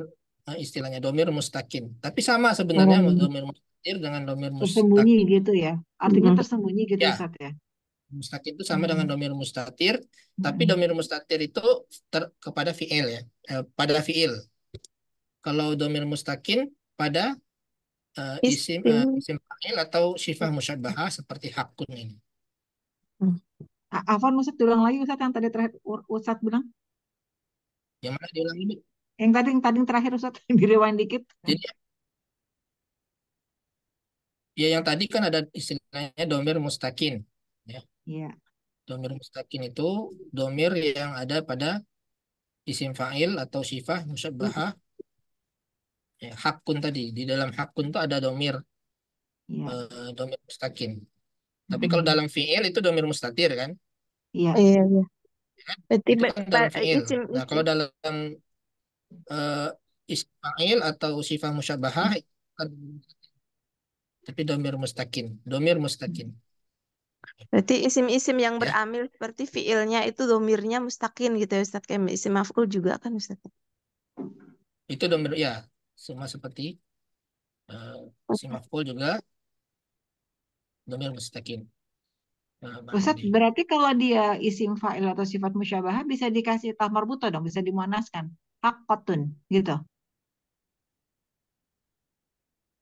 Speaker 1: eh, istilahnya domir mustakin. Tapi sama sebenarnya domir mustatir dengan domir mustakin. Gitu ya?
Speaker 2: Tersembunyi gitu ya. Artinya tersembunyi gitu ya.
Speaker 1: ya mustakir itu sama dengan hmm. domir mustatir, hmm. tapi domir mustatir itu ter, kepada fiil ya, eh, pada fiil. Kalau domir mustakin pada uh, isim uh, isim fa'il atau sifat musyabbahah seperti hakun ini.
Speaker 2: Hmm. Afan Ustaz diulang lagi Ustaz yang tadi terakhir Ustaz bilang. Yang mana diulang ini? Yang tadi yang tadi terakhir Ustaz direwind
Speaker 1: dikit. Jadi ya yang tadi kan ada istilahnya domir mustakin. Ya. Domir mustakin itu domir yang ada pada isim fa'il atau sifah musyabbaha. Mm-hmm. Ya, hakun tadi. Di dalam hakun itu ada domir. Ya. Uh, domir mustakin. Hmm. Tapi mm-hmm. kalau dalam fi'il itu domir mustatir kan?
Speaker 4: Iya. Iya, iya. Ya, kan,
Speaker 1: kan Nah, kalau dalam uh, isim fa'il atau sifah kan, tapi domir mustakin. Domir mustakin. Hmm.
Speaker 3: Berarti isim-isim yang Ya. beramil seperti fiilnya itu domirnya mustakin gitu ya Ustaz. Kayak isim maf'ul juga kan Ustaz.
Speaker 1: Itu domir ya semua seperti uh, isim maf'ul juga domir mustakin Nah, Ustaz,
Speaker 2: berarti kalau dia isim fa'il atau sifat musyabaha bisa dikasih tamar buta dong, bisa dimanaskan Haqqatun gitu.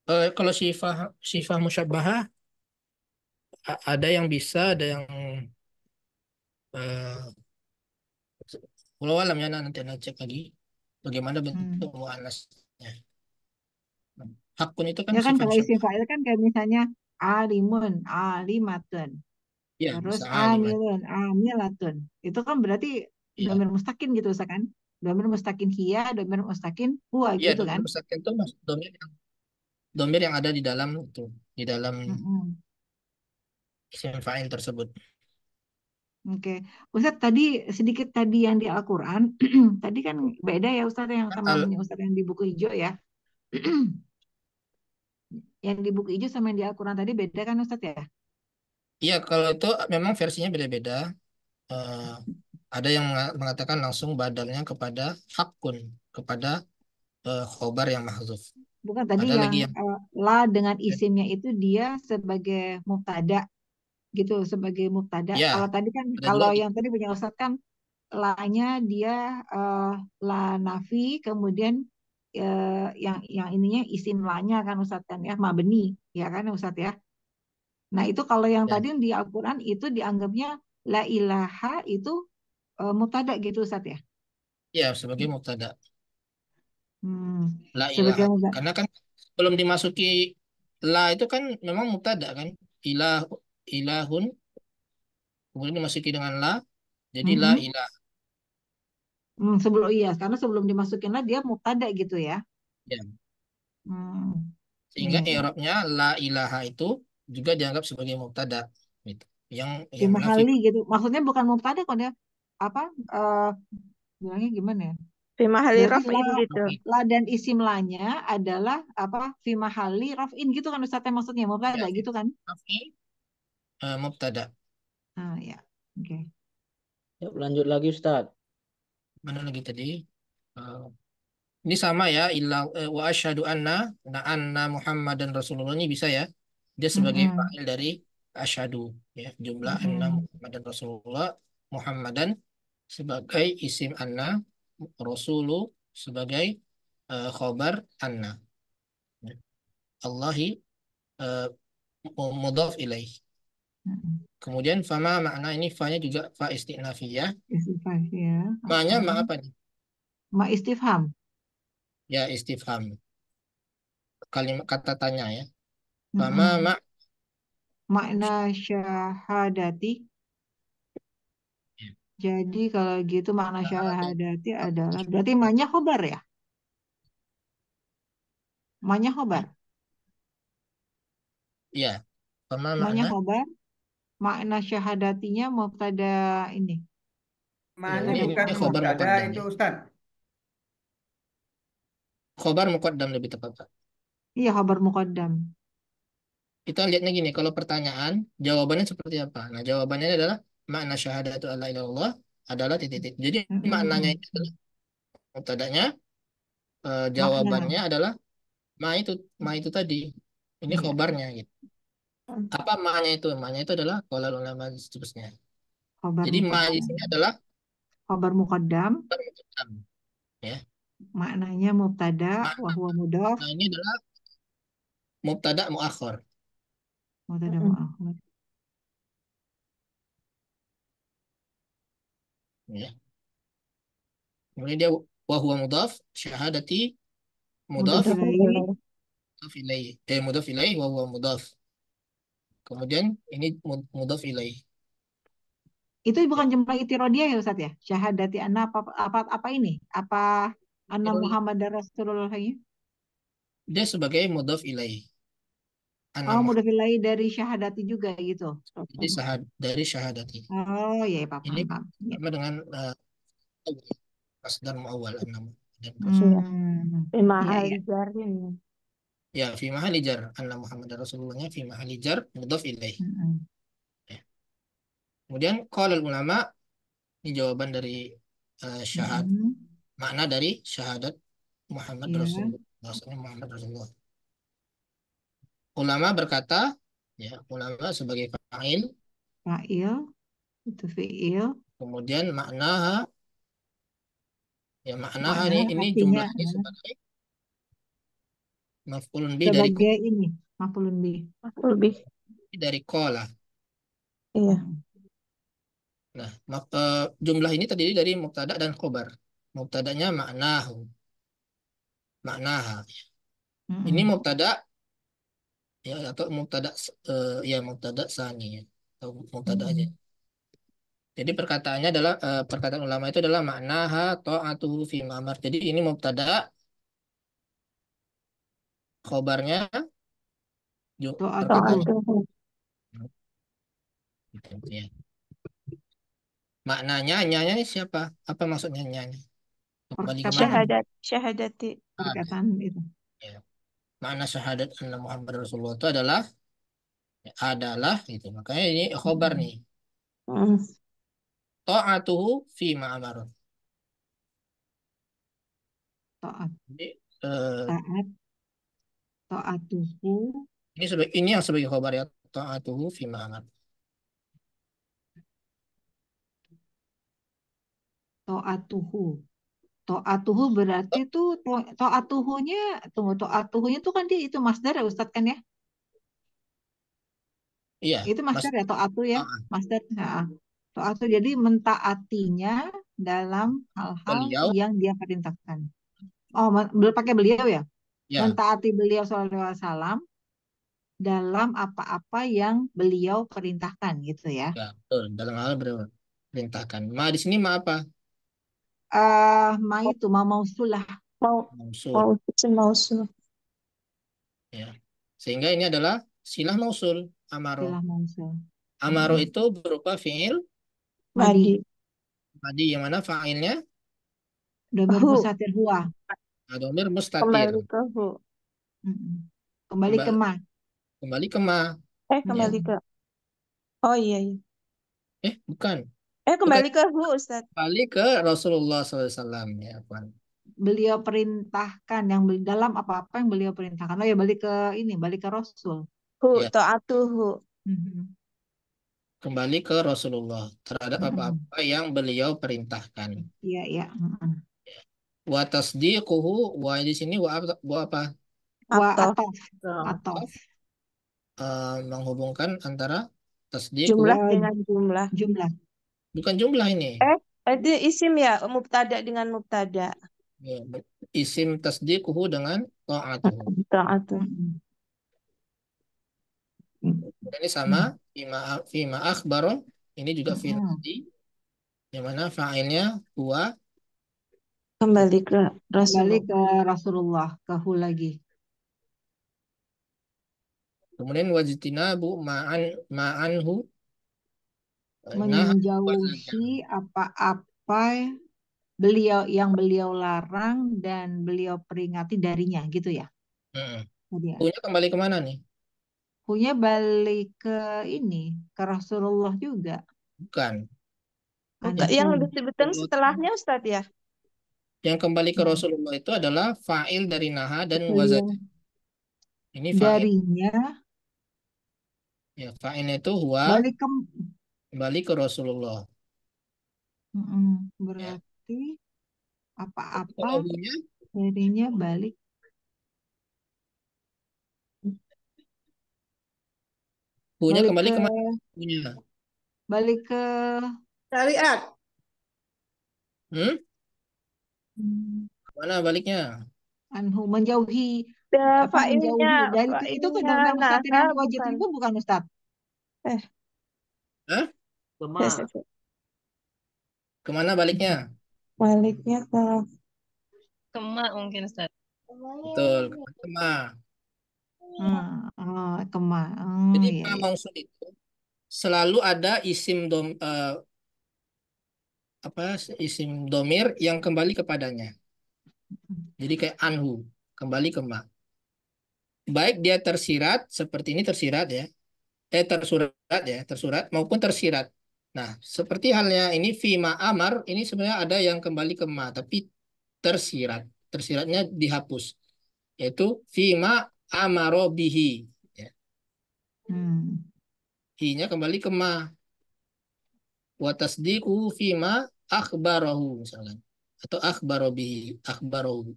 Speaker 1: Uh, kalau sifat sifat musyabahah ada yang bisa ada yang uh, walau alam ya nanti Anda cek lagi bagaimana bentuk hmm. muannasnya. Hmm, hakun itu kan ya kan kalau isi
Speaker 2: fa'il kan kayak misalnya alimun, alimatun.
Speaker 1: Ya, Terus amilun,
Speaker 2: amilatun. Itu kan berarti ya. domir mustakin gitu kan? Domir mustakin hia domir mustakin huwa ya, gitu kan? domir mustakin
Speaker 1: itu domir yang domir yang ada di dalam itu, di dalam -hmm isim fa'il tersebut.
Speaker 2: Oke, okay. Ustadz tadi sedikit tadi yang di Al-Quran, tadi kan beda ya Ustadz yang sama Al Ustadz yang di buku hijau ya. yang di buku hijau sama yang di Al-Quran tadi beda kan Ustadz ya?
Speaker 1: Iya, kalau itu memang versinya beda-beda. Uh, ada yang mengatakan langsung badalnya kepada hakun, kepada uh, khobar yang mahzuf.
Speaker 2: Bukan tadi ada yang, yang eh, la dengan isimnya itu dia sebagai mubtada gitu sebagai mubtada. Yeah. kalau tadi kan kalau yang tadi punya Ustaz kan la-nya dia uh, la nafi kemudian uh, yang yang ininya isim la-nya kan Ustaz kan ya mabni ya kan Ustaz ya. Nah, itu kalau yang yeah. tadi di Al-Qur'an itu dianggapnya la ilaha itu uh, mubtada gitu Ustaz ya.
Speaker 1: Iya, sebagai mubtada. Hmm, la ilaha. Karena kan belum dimasuki la itu kan memang mubtada kan ilah ilahun kemudian dimasuki dengan la jadi mm -hmm. la ilah
Speaker 2: mm, sebelum iya karena sebelum dimasukin la dia mutada gitu ya ya mm.
Speaker 1: sehingga hmm. Iya. Eropnya la ilaha itu juga dianggap sebagai mutada gitu yang ya, yang mahali
Speaker 2: gitu maksudnya bukan mutada kok dia apa uh, bilangnya gimana ya
Speaker 1: Fimahali rafin gitu.
Speaker 2: La dan isim lanya adalah apa? Fimahali rafin gitu kan Ustaz ya maksudnya mau ada ya. gitu kan? Rafin
Speaker 1: uh, mubtada.
Speaker 2: Ah oh, ya, oke.
Speaker 1: Okay. lanjut lagi Ustaz. Mana lagi tadi? Uh, ini sama ya, illa uh, wa asyhadu anna na anna Muhammadan Rasulullah ini bisa ya. Dia sebagai mm -hmm. fa'il dari asyhadu ya, jumlah mm -hmm. anna Muhammadan Rasulullah, Muhammadan sebagai isim anna, Rasulu sebagai uh, khobar anna. Ya. Allahi uh, mudhaf ilaih. Kemudian fama makna ini fa-nya juga fa istinafiyah.
Speaker 2: ya. Ma-nya ma apa nih? Ma istifham.
Speaker 1: Ya istifham. Kalimat kata tanya ya. Fama
Speaker 2: ma makna syahadati. Ya. Jadi kalau gitu makna syahadati adalah berarti maknya khobar ya? Maknya khobar.
Speaker 5: Iya. Fama makna
Speaker 2: khobar makna syahadatinya mau mubtada ini.
Speaker 5: Mana ya, bukan mubtada itu Ustaz.
Speaker 1: Khobar mukaddam lebih tepat, Pak. Iya, khobar mukaddam. Kita lihatnya gini, kalau pertanyaan, jawabannya seperti apa? Nah, jawabannya adalah makna syahadatu Allah ilallah adalah titik-titik. Jadi mm -hmm. maknanya itu adalah mubtadanya uh, jawabannya makna. adalah ma itu ma itu tadi. Ini iya. khobarnya gitu. Apa maknanya itu? Maknanya itu adalah kolal ulama seterusnya. Khobar Jadi ma di sini adalah
Speaker 2: khobar mukaddam Ya. Maknanya mubtada Makna, wa huwa mudhaf. ini adalah
Speaker 1: mubtada muakhir.
Speaker 2: Mubtada muakhir.
Speaker 1: Ya. Kemudian dia wa huwa mudhaf syahadati mudhaf mudhaf ilaih. Eh mudhaf ilai wa huwa mudhaf. Kemudian ini mudhof ilaih.
Speaker 2: Itu bukan jumlah itirodia ya Ustaz ya? Syahadati anna apa apa, apa ini? Apa anna Muhammad Rasulullah ini?
Speaker 1: Dia sebagai mudhof ilaih. Anna oh, mudhof
Speaker 2: ilaih dari syahadati juga gitu.
Speaker 1: Jadi syahad, dari syahadati.
Speaker 2: Oh, iya, iya Pak. Ini Pak
Speaker 1: sama dengan uh, eh, Masdar muawwal anna dan
Speaker 2: Hmm. ya, ya
Speaker 1: ya fi mahali jar anna Muhammad Rasulullahnya fi mahali jar mudhaf ilaih.
Speaker 4: Mm -hmm. ya.
Speaker 1: Kemudian qala ulama ini jawaban dari uh, syahad mm -hmm. makna dari syahadat Muhammad yeah. Rasulullah Muhammad Rasulullah. Ulama berkata ya ulama sebagai fa'il fa'il itu fi'il kemudian makna ya makna ini, ini jumlahnya sebagai Maf'ulun bi dari sebagai
Speaker 2: ini maf'ulun bi. Maf'ul bi
Speaker 1: dari kola. Iya. Nah, maka eh, jumlah ini terdiri dari mubtada dan khobar. Mubtadanya maknahu. Maknaha. Mm -hmm. Ini mubtada ya atau mubtada uh, ya mubtada sani ya, atau mubtada mm -hmm. aja. Jadi perkataannya adalah uh, perkataan ulama itu adalah maknaha ta'atuhu fi ma'mar. Jadi ini mubtada khobarnya gitu ya. Maknanya nyanya siapa? Apa maksudnya nyanya? Oh, syahadat
Speaker 3: syahadati perkataan ah. itu. Ya.
Speaker 1: Makna syahadat Nabi Muhammad Rasulullah itu adalah ya, adalah gitu. Makanya ini khobar nih. Hmm. Ta'atuhu fi ma'amar. Ta'at. Eh, Ta'at
Speaker 2: ta'atuhu.
Speaker 1: Ini sebagai ini yang sebagai khobar ya ta'atuhu fi ma'amar.
Speaker 2: Ta'atuhu. Ta'atuhu berarti itu ta'atuhunya tunggu ta'atuhunya itu kan dia itu masdar ya Ustaz kan ya? Iya. Itu masdar ya, mas ya ta'atu ya? Masdar. Heeh. Ta'atu jadi mentaatinya dalam hal-hal yang dia perintahkan. Oh, pakai beliau ya? yeah. mentaati beliau SAW dalam apa-apa yang beliau perintahkan gitu ya. Ya,
Speaker 1: betul. Dalam hal beliau perintahkan. Ma di sini ma apa?
Speaker 2: Eh, uh, ma itu ma mausulah. Mau mausul. mausul.
Speaker 1: Ya. Sehingga ini adalah silah mausul amaro. Silah mausul. Amaro hmm. itu berupa fiil madi. Madi yang mana fa'ilnya? Udah
Speaker 2: baru huwa.
Speaker 1: Adomir mustatir. Kembali ya. ke hu. Kembali, kembali ke ma. Kembali ke ma.
Speaker 3: Eh, kembali ya. ke. Oh iya, iya. Eh, bukan. Eh, kembali bukan. ke hu, Ustaz.
Speaker 1: Kembali ke Rasulullah SAW. Ya, Puan.
Speaker 2: Beliau perintahkan yang dalam apa-apa yang beliau perintahkan. Oh ya, balik ke ini, balik ke Rasul. Hu, ya. ta'atuhu. Mm-hmm.
Speaker 1: Kembali ke Rasulullah terhadap mm-hmm. apa-apa -hmm. yang beliau perintahkan.
Speaker 2: Iya, iya. -hmm
Speaker 1: wa tasdiquhu wa di sini wa, wa apa?
Speaker 2: Wa atau uh,
Speaker 1: eh, menghubungkan antara tasdiq jumlah dengan
Speaker 3: jumlah. Jumlah.
Speaker 1: Bukan jumlah ini.
Speaker 3: Eh, itu isim
Speaker 1: ya, mubtada dengan mubtada. Ya, isim tasdiquhu dengan
Speaker 2: ta'atuhu. Ta'atuhu.
Speaker 1: Ini sama fima fima akhbaro ini juga fil hmm. yang mana fa'ilnya huwa
Speaker 2: kembali ke Rasulullah. Kembali
Speaker 1: ke Rasulullah, kahu lagi. Kemudian bu ma'an ma'anhu eh, nah,
Speaker 2: menjauhi apa-apa beliau yang beliau larang dan beliau peringati darinya gitu ya. Hmm.
Speaker 1: Punya ya. kembali kemana nih?
Speaker 2: Punya balik ke ini ke Rasulullah juga.
Speaker 1: Bukan. Bukan. Yang lebih
Speaker 2: setelahnya Ustadz ya?
Speaker 1: Yang kembali ke hmm. Rasulullah itu adalah fa'il dari naha dan wazan. Ini fa'il. Darinya. Ya, fa'ilnya itu huwa. Balik ke, kembali ke Rasulullah.
Speaker 2: Hmm, berarti ya. apa-apa ya. darinya balik. Punya kembali ke, ke Punya. Balik ke syariat.
Speaker 1: Hmm? Mana baliknya?
Speaker 2: Anhu menjauhi da, apa failnya, menjauhi dari failnya, itu tuh dalam nah, nah, wajib itu bukan Ustaz.
Speaker 1: Eh. Hah? Lemah. Yes, yes, yes. Kemana baliknya? Baliknya ke
Speaker 4: Kema mungkin Ustaz. Betul,
Speaker 1: Kema.
Speaker 2: Hmm, oh, kema. Oh, hmm, Jadi iya, iya. itu
Speaker 1: selalu ada isim dom, uh, apa isim domir yang kembali kepadanya. Mm-hmm. Jadi kayak anhu, kembali ke ma. Baik dia tersirat seperti ini tersirat ya. Eh tersurat ya, tersurat maupun tersirat. Nah, seperti halnya ini fima amar ini sebenarnya ada yang kembali ke ma tapi tersirat. Tersiratnya dihapus. Yaitu fima amaro bihi ya. Hmm. nya kembali ke ma wa fi ma akhbarahu misalkan atau akhbaru bihi akhbarahu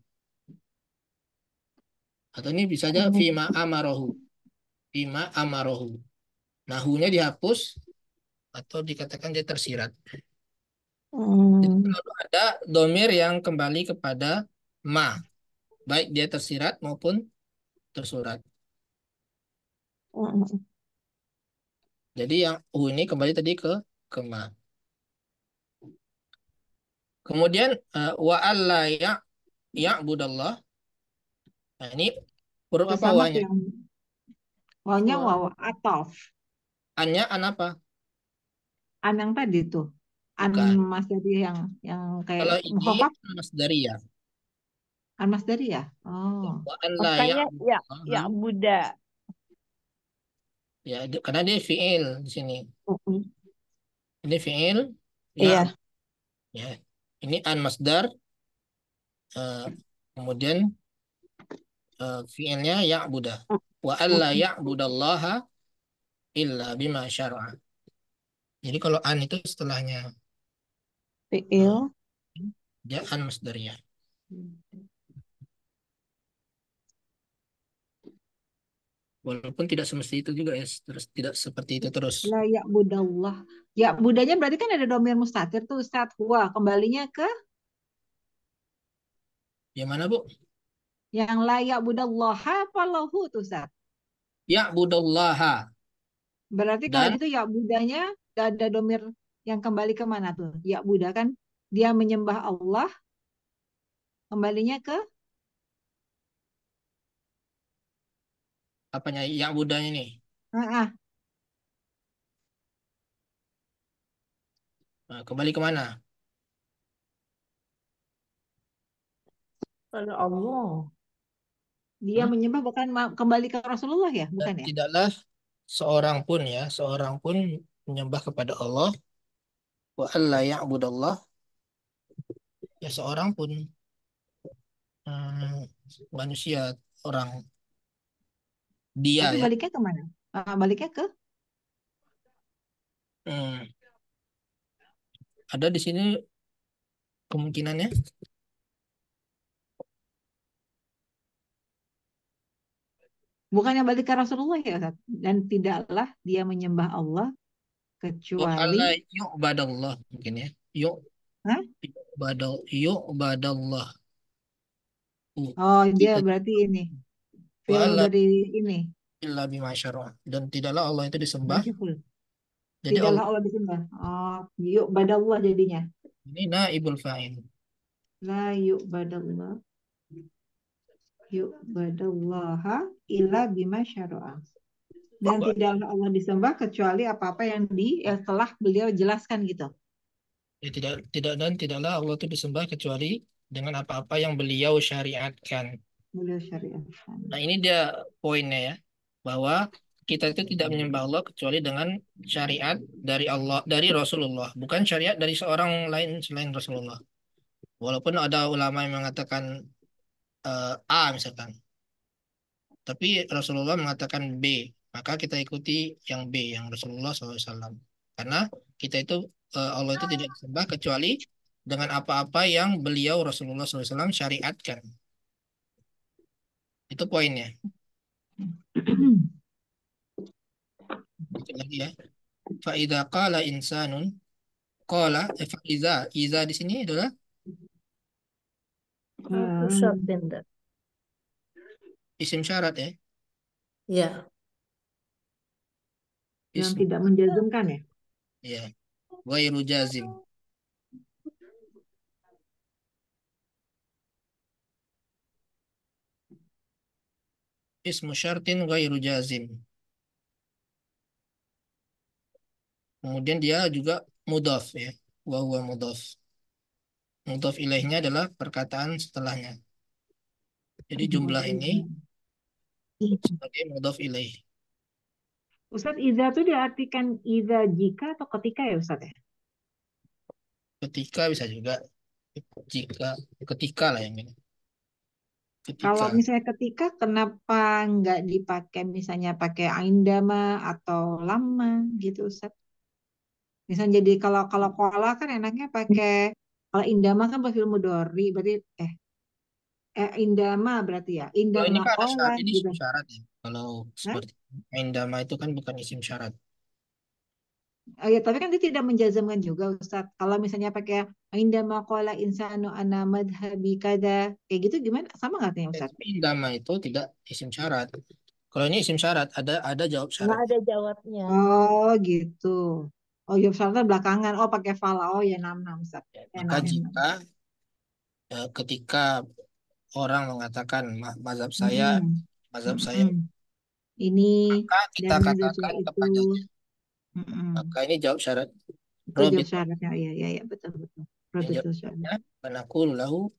Speaker 1: atau ini bisa aja fima amarohu fima amarohu nahunya dihapus atau dikatakan dia tersirat
Speaker 4: hmm.
Speaker 1: ada domir yang kembali kepada ma baik dia tersirat maupun tersurat hmm. jadi yang u ini kembali tadi ke hukma. Kemudian uh, wa alla ya budallah. Nah, ini huruf apa wanya? Yang... Wanya wa, ataf. an
Speaker 2: apa? An yang tadi tuh. An Mas dari yang yang kayak Kalau ini Mas dari ya. An Mas dari ya? Oh. Wa alla ya, ya ya
Speaker 1: Buddha. Ya, karena dia fiil di sini. Uh -uh. Ini fiil. Ya. Iya. Ya. Ini an masdar. Uh, kemudian uh, fiilnya ya'budah. Wa alla ya'budallaha illa bima syara'. Jadi kalau an itu setelahnya fiil ya an masdariyah. Walaupun tidak semesti itu juga ya, terus tidak seperti itu terus. La ya
Speaker 2: budallah. Ya budanya berarti kan ada domir mustatir tuh Ustaz Hua. Kembalinya ke? Yang mana Bu? Yang layak budallaha apa lahu tuh Ustaz?
Speaker 1: Ya budallah.
Speaker 2: Berarti Dan, kalau itu ya budanya ada domir yang kembali ke mana tuh? Ya budah kan dia menyembah Allah kembalinya ke
Speaker 1: apanya yang Budanya nih Uh-uh. Nah, kembali ke mana
Speaker 2: Allah
Speaker 3: dia hmm?
Speaker 1: menyembah bukan kembali ke Rasulullah ya bukan ya tidaklah seorang pun ya seorang pun menyembah kepada Allah wa alla ya'budallah ya seorang pun hmm, manusia orang dia Tapi ya. baliknya
Speaker 2: kemana? Uh, baliknya ke?
Speaker 1: Hmm. Ada di sini kemungkinannya?
Speaker 2: Bukannya balik ke Rasulullah ya Ustaz? Dan tidaklah dia menyembah Allah
Speaker 1: kecuali yuk badallah mungkin ya. Yuk Hah? Badal, yuk badallah. Uh, oh, dia berarti ini Piring dari ini. Illa bimasyarah. Dan tidaklah Allah itu disembah. Jadi tidaklah Allah,
Speaker 2: Allah disembah. Oh, yuk Allah jadinya.
Speaker 1: Ini naibul fa'il.
Speaker 2: La yuk Allah. Yuk Allah. illa bimasyarah. Dan Allah. tidaklah Allah disembah kecuali apa-apa yang di ya, telah beliau jelaskan gitu.
Speaker 1: Ya, tidak tidak dan tidaklah Allah itu disembah kecuali dengan apa-apa yang beliau syariatkan. Ya, nah ini dia poinnya ya bahwa kita itu tidak menyembah Allah kecuali dengan syariat dari Allah dari Rasulullah bukan syariat dari seorang lain selain Rasulullah walaupun ada ulama yang mengatakan uh, A misalkan tapi Rasulullah mengatakan B maka kita ikuti yang B yang Rasulullah SAW karena kita itu uh, Allah itu tidak disembah kecuali dengan apa-apa yang beliau Rasulullah SAW syariatkan itu poinnya. Baca lagi ya. faida qala insanun. Qala, eh, faida Iza di sini adalah? Hmm. Isim syarat ya? Iya. Yang tidak
Speaker 2: menjazmkan ya?
Speaker 1: Iya. Wairu jazim. ismu syartin ghairu jazim. Kemudian dia juga mudhaf ya, wa huwa mudhaf. Mudhaf ilaihnya adalah perkataan setelahnya. Jadi jumlah ini sebagai mudhaf ilaih.
Speaker 2: Ustaz, Iza itu diartikan Iza jika atau ketika ya Ustaz ya?
Speaker 1: Ketika bisa juga jika ketika lah yang ini. Ketika. Kalau
Speaker 2: misalnya ketika, kenapa nggak dipakai misalnya pakai aindama atau lama gitu Ustaz? Misalnya jadi kalau kalau koala kan enaknya pakai kalau indama kan profil mudori berarti eh eh indama berarti ya indama oh, ini kan kola, syarat, ini gitu. syarat ya
Speaker 1: kalau Hah? seperti indama itu kan bukan isim syarat
Speaker 2: Oh ya, tapi kan dia tidak menjazamkan juga Ustaz. Kalau misalnya pakai indama qala insanu ana madhabi kada kayak gitu gimana? Sama nggak tuh Ustaz?
Speaker 1: Indama itu tidak isim syarat. Kalau ini isim syarat, ada ada jawab syarat. ada jawabnya.
Speaker 2: Oh, gitu. Oh, jawab syaratnya kan belakangan. Oh, pakai fala. Oh, ya enam Ustaz. Ya,
Speaker 1: maka 66. jika ya, ketika orang mengatakan mazhab saya, hmm. mazhab hmm. saya
Speaker 2: ini maka kita katakan kepadanya
Speaker 1: maka ini jawab syarat. jawab
Speaker 2: syaratnya, ya, ya, ya, betul, betul.
Speaker 1: Robit syaratnya. Manakul lahu.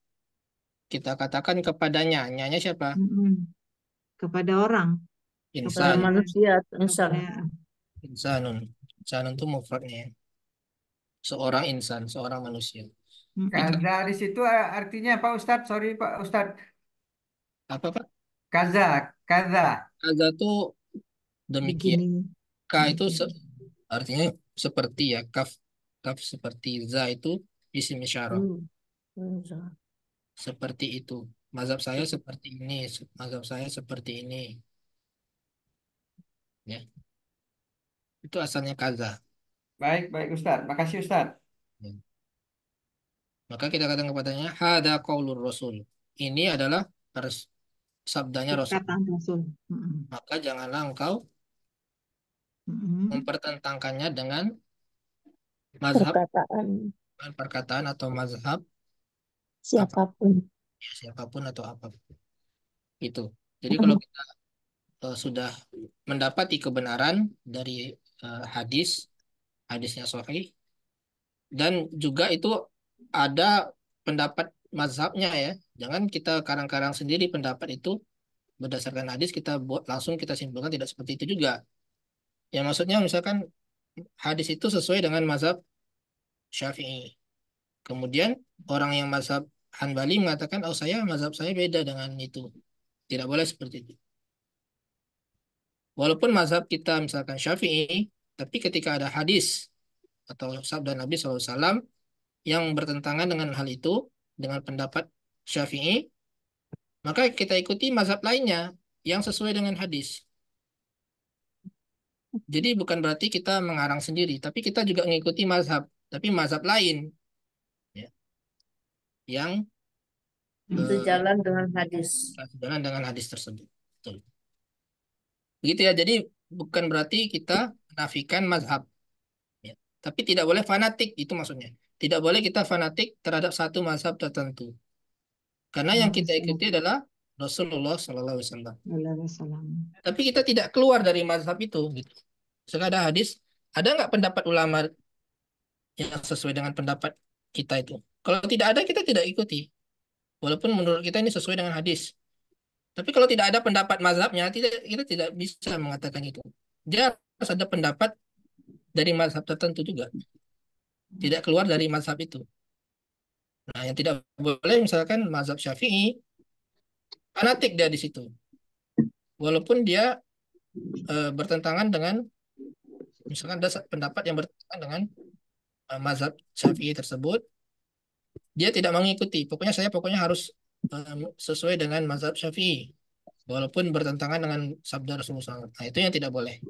Speaker 1: Kita katakan kepadanya. Nyanya siapa? mm
Speaker 2: -hmm. Kepada orang.
Speaker 1: Insan. Kepada manusia, insan. Insanun. Insanun itu mufradnya. Seorang insan, seorang manusia. Kaza
Speaker 5: Dari situ artinya Pak Ustadz, sorry Pak Ustadz. Apa Pak?
Speaker 1: Kaza, kaza. Kaza itu demikian. Begini. itu artinya seperti ya kaf kaf seperti za itu isim isyarah hmm. hmm seperti itu mazhab saya seperti ini mazhab saya seperti ini ya itu asalnya kaza baik baik Ustad makasih Ustad ya. maka kita katakan kepadanya hada kaulur rasul ini adalah sabdanya rasul, rasul. Hmm. maka janganlah engkau hmm Mempertentangkannya dengan
Speaker 4: mazhab perkataan.
Speaker 1: perkataan atau mazhab
Speaker 2: siapapun.
Speaker 1: Ya, siapapun atau apapun. Itu. Jadi mm-hmm. kalau kita uh, sudah mendapati kebenaran dari uh, hadis, hadisnya sahih dan juga itu ada pendapat mazhabnya ya. Jangan kita karang-karang sendiri pendapat itu berdasarkan hadis kita buat langsung kita simpulkan tidak seperti itu juga. Ya maksudnya misalkan hadis itu sesuai dengan mazhab Syafi'i. Kemudian orang yang mazhab Hanbali mengatakan, oh saya mazhab saya beda dengan itu. Tidak boleh seperti itu. Walaupun mazhab kita misalkan Syafi'i, tapi ketika ada hadis atau sabda Nabi SAW yang bertentangan dengan hal itu, dengan pendapat Syafi'i, maka kita ikuti mazhab lainnya yang sesuai dengan hadis. Jadi bukan berarti kita mengarang sendiri, tapi kita juga mengikuti mazhab, tapi mazhab lain. Ya. Yang eh, sejalan uh, dengan hadis. Sejalan dengan hadis tersebut. Betul. Begitu ya, jadi bukan berarti kita menafikan mazhab. Ya. Tapi tidak boleh fanatik, itu maksudnya. Tidak boleh kita fanatik terhadap satu mazhab tertentu. Karena yang hmm, kita iya. ikuti adalah Rasulullah Sallallahu Alaihi Wasallam. Tapi kita tidak keluar dari mazhab itu. Gitu. Sekarang ada hadis, ada nggak pendapat ulama yang sesuai dengan pendapat kita itu? Kalau tidak ada kita tidak ikuti. Walaupun menurut kita ini sesuai dengan hadis. Tapi kalau tidak ada pendapat mazhabnya, tidak, kita tidak bisa mengatakan itu. Dia harus ada pendapat dari mazhab tertentu juga. Tidak keluar dari mazhab itu. Nah, yang tidak boleh misalkan mazhab syafi'i fanatik dia di situ walaupun dia e, bertentangan dengan misalkan ada pendapat yang bertentangan dengan e, mazhab syafi'i tersebut dia tidak mengikuti pokoknya saya pokoknya harus e, sesuai dengan mazhab syafi'i walaupun bertentangan dengan sabda Rasulullah Nah itu yang tidak boleh.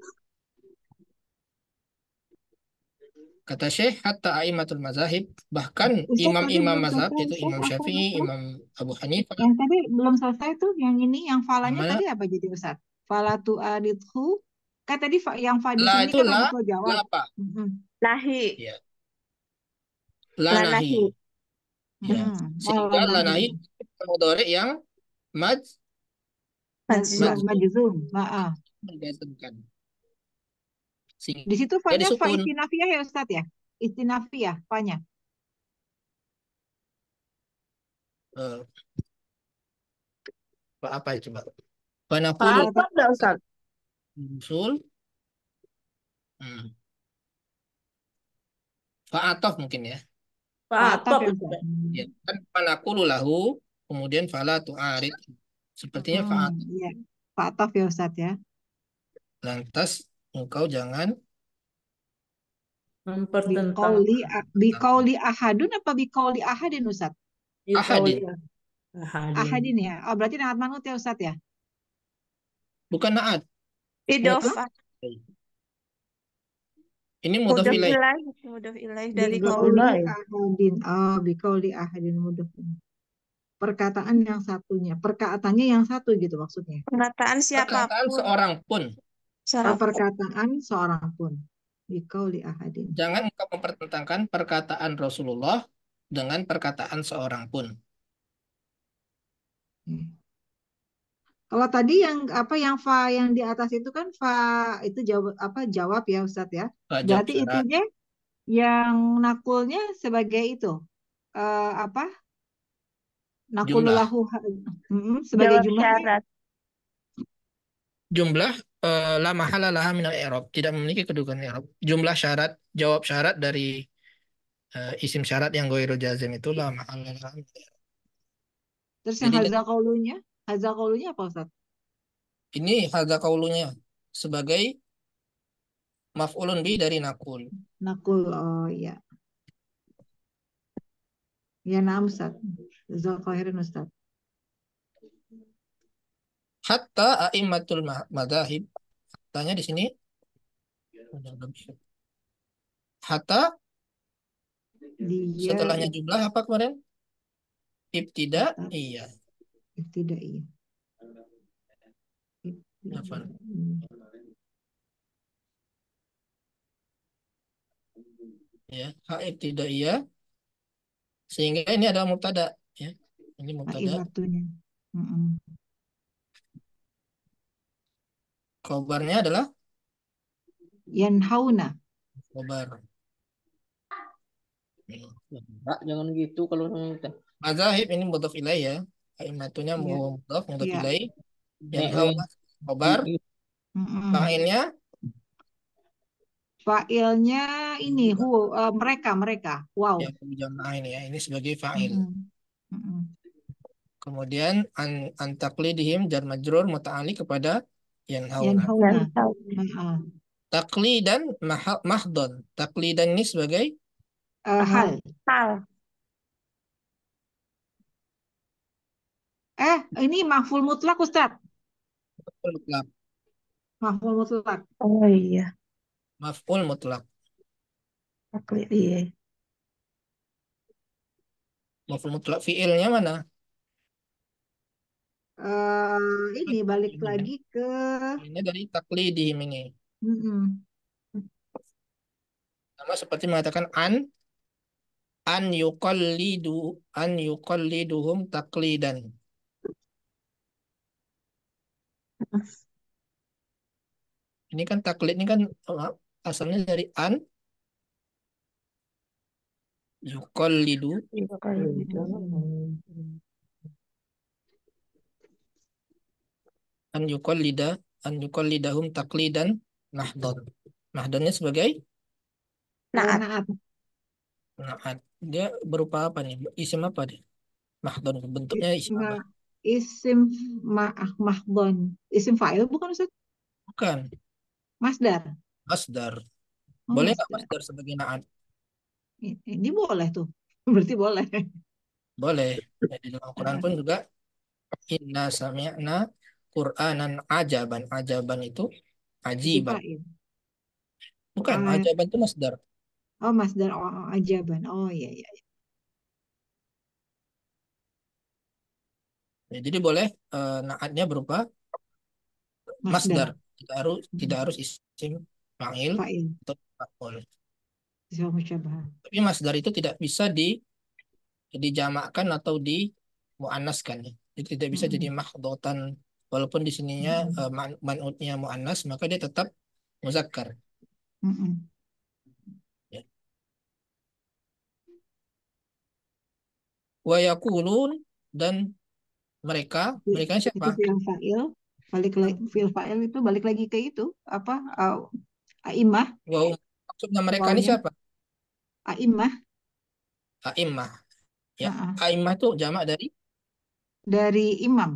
Speaker 1: Kata Syekh, hatta aimatul mazahib, bahkan imam-imam mazhab, yaitu Imam Syafi'i, Imam Abu Hanifah. Yang tadi belum selesai tuh, yang ini, yang falanya Mana?
Speaker 2: tadi apa jadi Ustaz? Falatu adithu. kan tadi yang fa di sini itu kan lah, jawab. Lah apa? Mm-hmm. Lahi. Ya.
Speaker 1: La, la nahi. Ya. Hmm. Sehingga oh, la nahi, mudhari yang maj majzum.
Speaker 2: Majzum. Heeh.
Speaker 1: Menggantungkan. Sehingga di situ fanya fa
Speaker 2: istinafiyah ya Ustaz ya? Istinafiyah fanya.
Speaker 1: Uh, apa ya coba? Fana Fa apa Ustaz? Musul. Hmm. Fa'atof mungkin ya. Fa'atof. Ya, hmm. iya, kan fanakulu lahu, kemudian fala tu'arid. Sepertinya hmm, fa'atof. Iya. ya Ustaz ya. Lantas engkau jangan mempertentangkan.
Speaker 2: bikauli, ahadun apa bikauli ahadin Ustaz?
Speaker 1: Ahadin. ahadin. Ahadin
Speaker 2: ya. Oh berarti naat manut ya Ustaz ya?
Speaker 1: Bukan naat. Idof.
Speaker 2: Ini mudah ilaih.
Speaker 3: Mudah ilaih dari kauli ahadin.
Speaker 2: Oh, bikauli ahadin mudhof. Perkataan yang satunya, perkataannya yang satu gitu maksudnya.
Speaker 1: Perkataan siapa? Perkataan seorang pun seorang perkataan
Speaker 2: seorang pun. ahadin.
Speaker 1: Jangan engkau mempertentangkan perkataan Rasulullah dengan perkataan seorang pun.
Speaker 2: Kalau tadi yang apa yang fa yang di atas itu kan fa itu jawab apa jawab ya Ustadz ya. Jadi Berarti itu dia yang nakulnya sebagai itu uh, apa?
Speaker 1: nakulahu
Speaker 2: Hmm, sebagai jumlah.
Speaker 1: Jumlah Eh, la mahala laha minal i'rab, tidak memiliki kedudukan i'rab. Jumlah syarat, jawab syarat dari uh, isim syarat yang ghairu jazim itu la mahala laha i'rab.
Speaker 2: Terus yang kan- haza kaulunya? Haza kaulunya apa Ustaz?
Speaker 1: Ini haza kaulunya sebagai maf'ulun bi dari nakul.
Speaker 2: Nakul, oh iya. Ya, ya nam
Speaker 1: Ustaz. Zakairin Ustaz hatta aimatul madahib tanya di sini hatta setelahnya jumlah apa kemarin ibtida iya
Speaker 2: ibtida iya
Speaker 1: apa ya ha ibtida iya sehingga ini adalah mubtada ya ini mubtada Khobarnya adalah?
Speaker 2: Yanhauna.
Speaker 1: Khobar. Nah, jangan gitu kalau kita. Mazahib ini mudhaf ilai ya. Aimatunya yeah. mudhaf, mudhaf yeah. ilaih.
Speaker 4: Iya. Yanhauna
Speaker 1: khobar. mm -hmm. Fa'ilnya?
Speaker 2: Fa'ilnya ini iya. hu, uh, mereka mereka. Wow. Ya,
Speaker 1: ini ya. Ini sebagai fa'il. mm -hmm. Kemudian an antaklidihim jar majrur muta'ali kepada yang Yanhauna.
Speaker 2: Nah.
Speaker 1: Taklidan mahdon. Taklidan ini sebagai uh, hal.
Speaker 2: Hal. Eh, ini mahful mutlak, Ustaz.
Speaker 1: Mahful mutlak. Maful mutlak. Oh iya. Mahful mutlak.
Speaker 2: Taklid, iya.
Speaker 1: Mahful mutlak fiilnya mana? uh, ini balik lagi ke ini dari taklidi ini. Mm -hmm. Sama seperti mengatakan an an yuqallidu an yuqalliduhum taklidan. Ini kan taklid ini kan oh, asalnya dari an yuqallidu. yuqallidu. an yuqallida an yuqallidahum taqlidan nahdon. Nahdonnya sebagai naat. Naat. Dia berupa apa nih? Isim apa dia? Mahdon bentuknya
Speaker 2: isim, isim apa? Isim maah mahdon. Isim fa'il bukan Ustaz? Bukan. Masdar. Masdar. Oh, boleh nggak
Speaker 1: masdar. masdar sebagai naat? Ini boleh tuh. Berarti boleh. Boleh. Di dalam Quran pun juga inna sami'na Qur'anan ajaban. Ajaban itu ajiban. Iya. Bukan, uh, ajaban itu masdar.
Speaker 2: Oh, masdar oh, oh ajaban. Oh, iya, iya iya.
Speaker 1: Ya, jadi boleh uh, naatnya berupa masdar. masdar. Tidak harus hmm. tidak harus isim fa'il atau fa'ul. Tapi masdar itu tidak bisa di dijamakkan atau di muannaskan. Jadi tidak bisa hmm. jadi mahdotan walaupun di sininya mm. uh, man manutnya muannas maka dia tetap muzakkar. Mm -mm. Wa yakulun dan mereka mereka siapa? Itu fa'il
Speaker 2: balik lagi fil fa'il itu balik lagi ke itu apa uh, aimah. Wow. Um, maksudnya mereka ini siapa? Aimah. Aimah. Ya, aimah itu jamak dari dari imam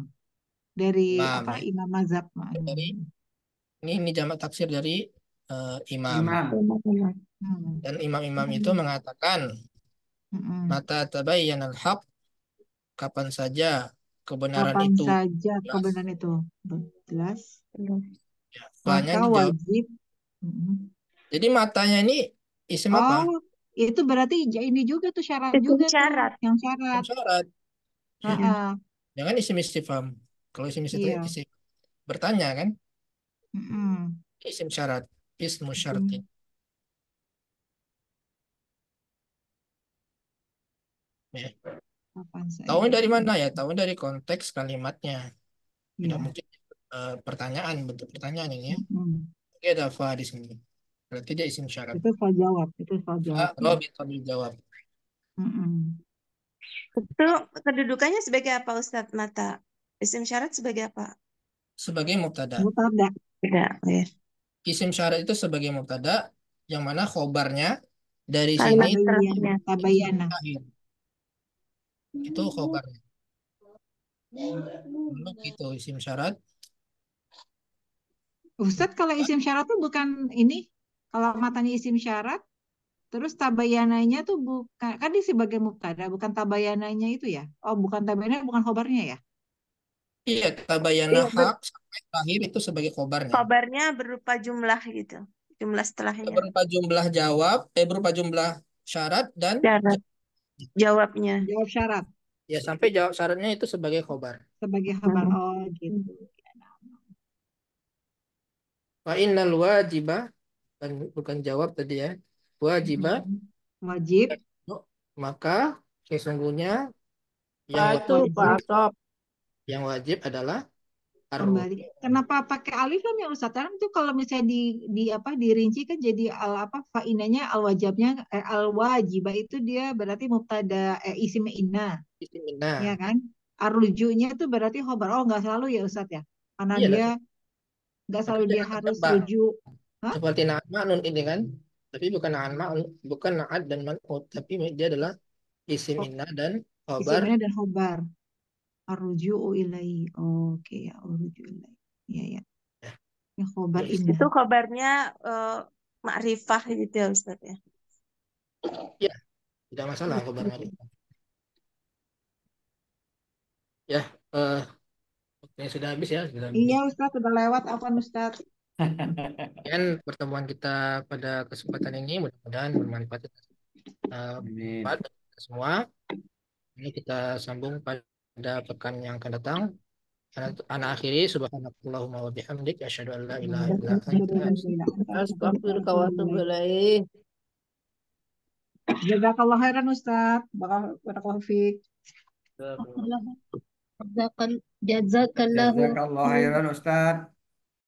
Speaker 2: dari nah, apa imam mazhab dari
Speaker 1: ini ini jamak tafsir dari uh, imam. imam
Speaker 2: hmm.
Speaker 1: dan imam-imam hmm. itu mengatakan hmm. mata tabayyan al-haq kapan saja kebenaran kapan itu saja jelas. kebenaran itu jelas, jelas. Ya, maka wajib hmm. jadi matanya ini isim oh, apa
Speaker 2: itu berarti ini juga tuh syarat itu juga syarat tuh, yang syarat yang
Speaker 1: syarat ya Uh jangan isim istifham kalau isim itu yeah. isim bertanya kan?
Speaker 2: Mm -hmm.
Speaker 1: Isim syarat, ismu syaratin. Mm -hmm. Ya.
Speaker 4: Tahu dari mana ya?
Speaker 1: Tahu dari konteks kalimatnya. Tidak ya. mungkin uh, pertanyaan bentuk pertanyaan ini ya. Hmm. Oke, ada fa di sini. Berarti dia isim syarat. Itu fa jawab, itu fa jawab. Kalau bisa dijawab.
Speaker 3: Mm
Speaker 1: Itu kedudukannya sebagai apa Ustadz Mata? Isim syarat sebagai apa? Sebagai mubtada. Mubtada. Tidak, ya. Isim syarat itu sebagai mubtada yang mana khobarnya dari sini tabayana. Itu khobarnya. Lalu itu isim syarat.
Speaker 2: Ustadz kalau isim syarat tuh bukan ini kalau matanya isim syarat terus tabayananya tuh bukan kan sebagai mubtada bukan tabayananya itu ya oh bukan tabayana bukan khobarnya ya
Speaker 1: Iya, tabayana iya, hak sampai terakhir itu sebagai kobarnya. Kobarnya berupa jumlah gitu. Jumlah setelahnya. Berupa jumlah jawab, eh berupa jumlah syarat dan syarat. jawabnya. Jawab syarat. Ya, sampai jawab syaratnya itu sebagai kobar. Sebagai hmm.
Speaker 4: kobar. Oh, gitu.
Speaker 1: Wa innal wajibah bukan, bukan jawab tadi ya. Wajibah. hmm. wajib maka sesungguhnya yang itu Pak yang wajib adalah kembali.
Speaker 2: Kenapa pakai alif lam ya Ustaz? Karena itu kalau misalnya di di apa dirinci kan jadi al apa fainanya al wajibnya eh, al wajib itu dia berarti mubtada eh, isim inna. Isim inna. Ya kan? Arujunya itu berarti khobar. Oh enggak selalu ya Ustaz ya. Karena iya, dia
Speaker 1: enggak selalu dia kan harus tuju. Seperti nama nun ini kan. Tapi bukan nama bukan na'at dan man'ut, tapi dia adalah isim inna dan khobar. Isim inna
Speaker 2: dan khobar. Arruju'u ilai. Oke okay, ya, arruju'u ilai. Iya, ya ya. Ya khobar ini. Itu
Speaker 3: khobarnya uh, eh, makrifah gitu ya Ustaz ya. Ya, tidak masalah khobar makrifah.
Speaker 1: Ya, eh uh, sudah habis ya. Sudah habis. Iya
Speaker 2: Ustaz, sudah lewat apa Ustaz?
Speaker 1: Dan pertemuan kita pada kesempatan ini mudah-mudahan bermanfaat uh, kita semua. Ini kita sambung pada pada pekan yang akan datang. Anak akhiri subhanakallahumma wa bihamdik asyhadu an la ilaha illa anta
Speaker 2: astaghfiruka wa atubu Jazakallah khairan Ustaz. Barakallahu fiik. Jazakallah khairan
Speaker 5: Ustaz.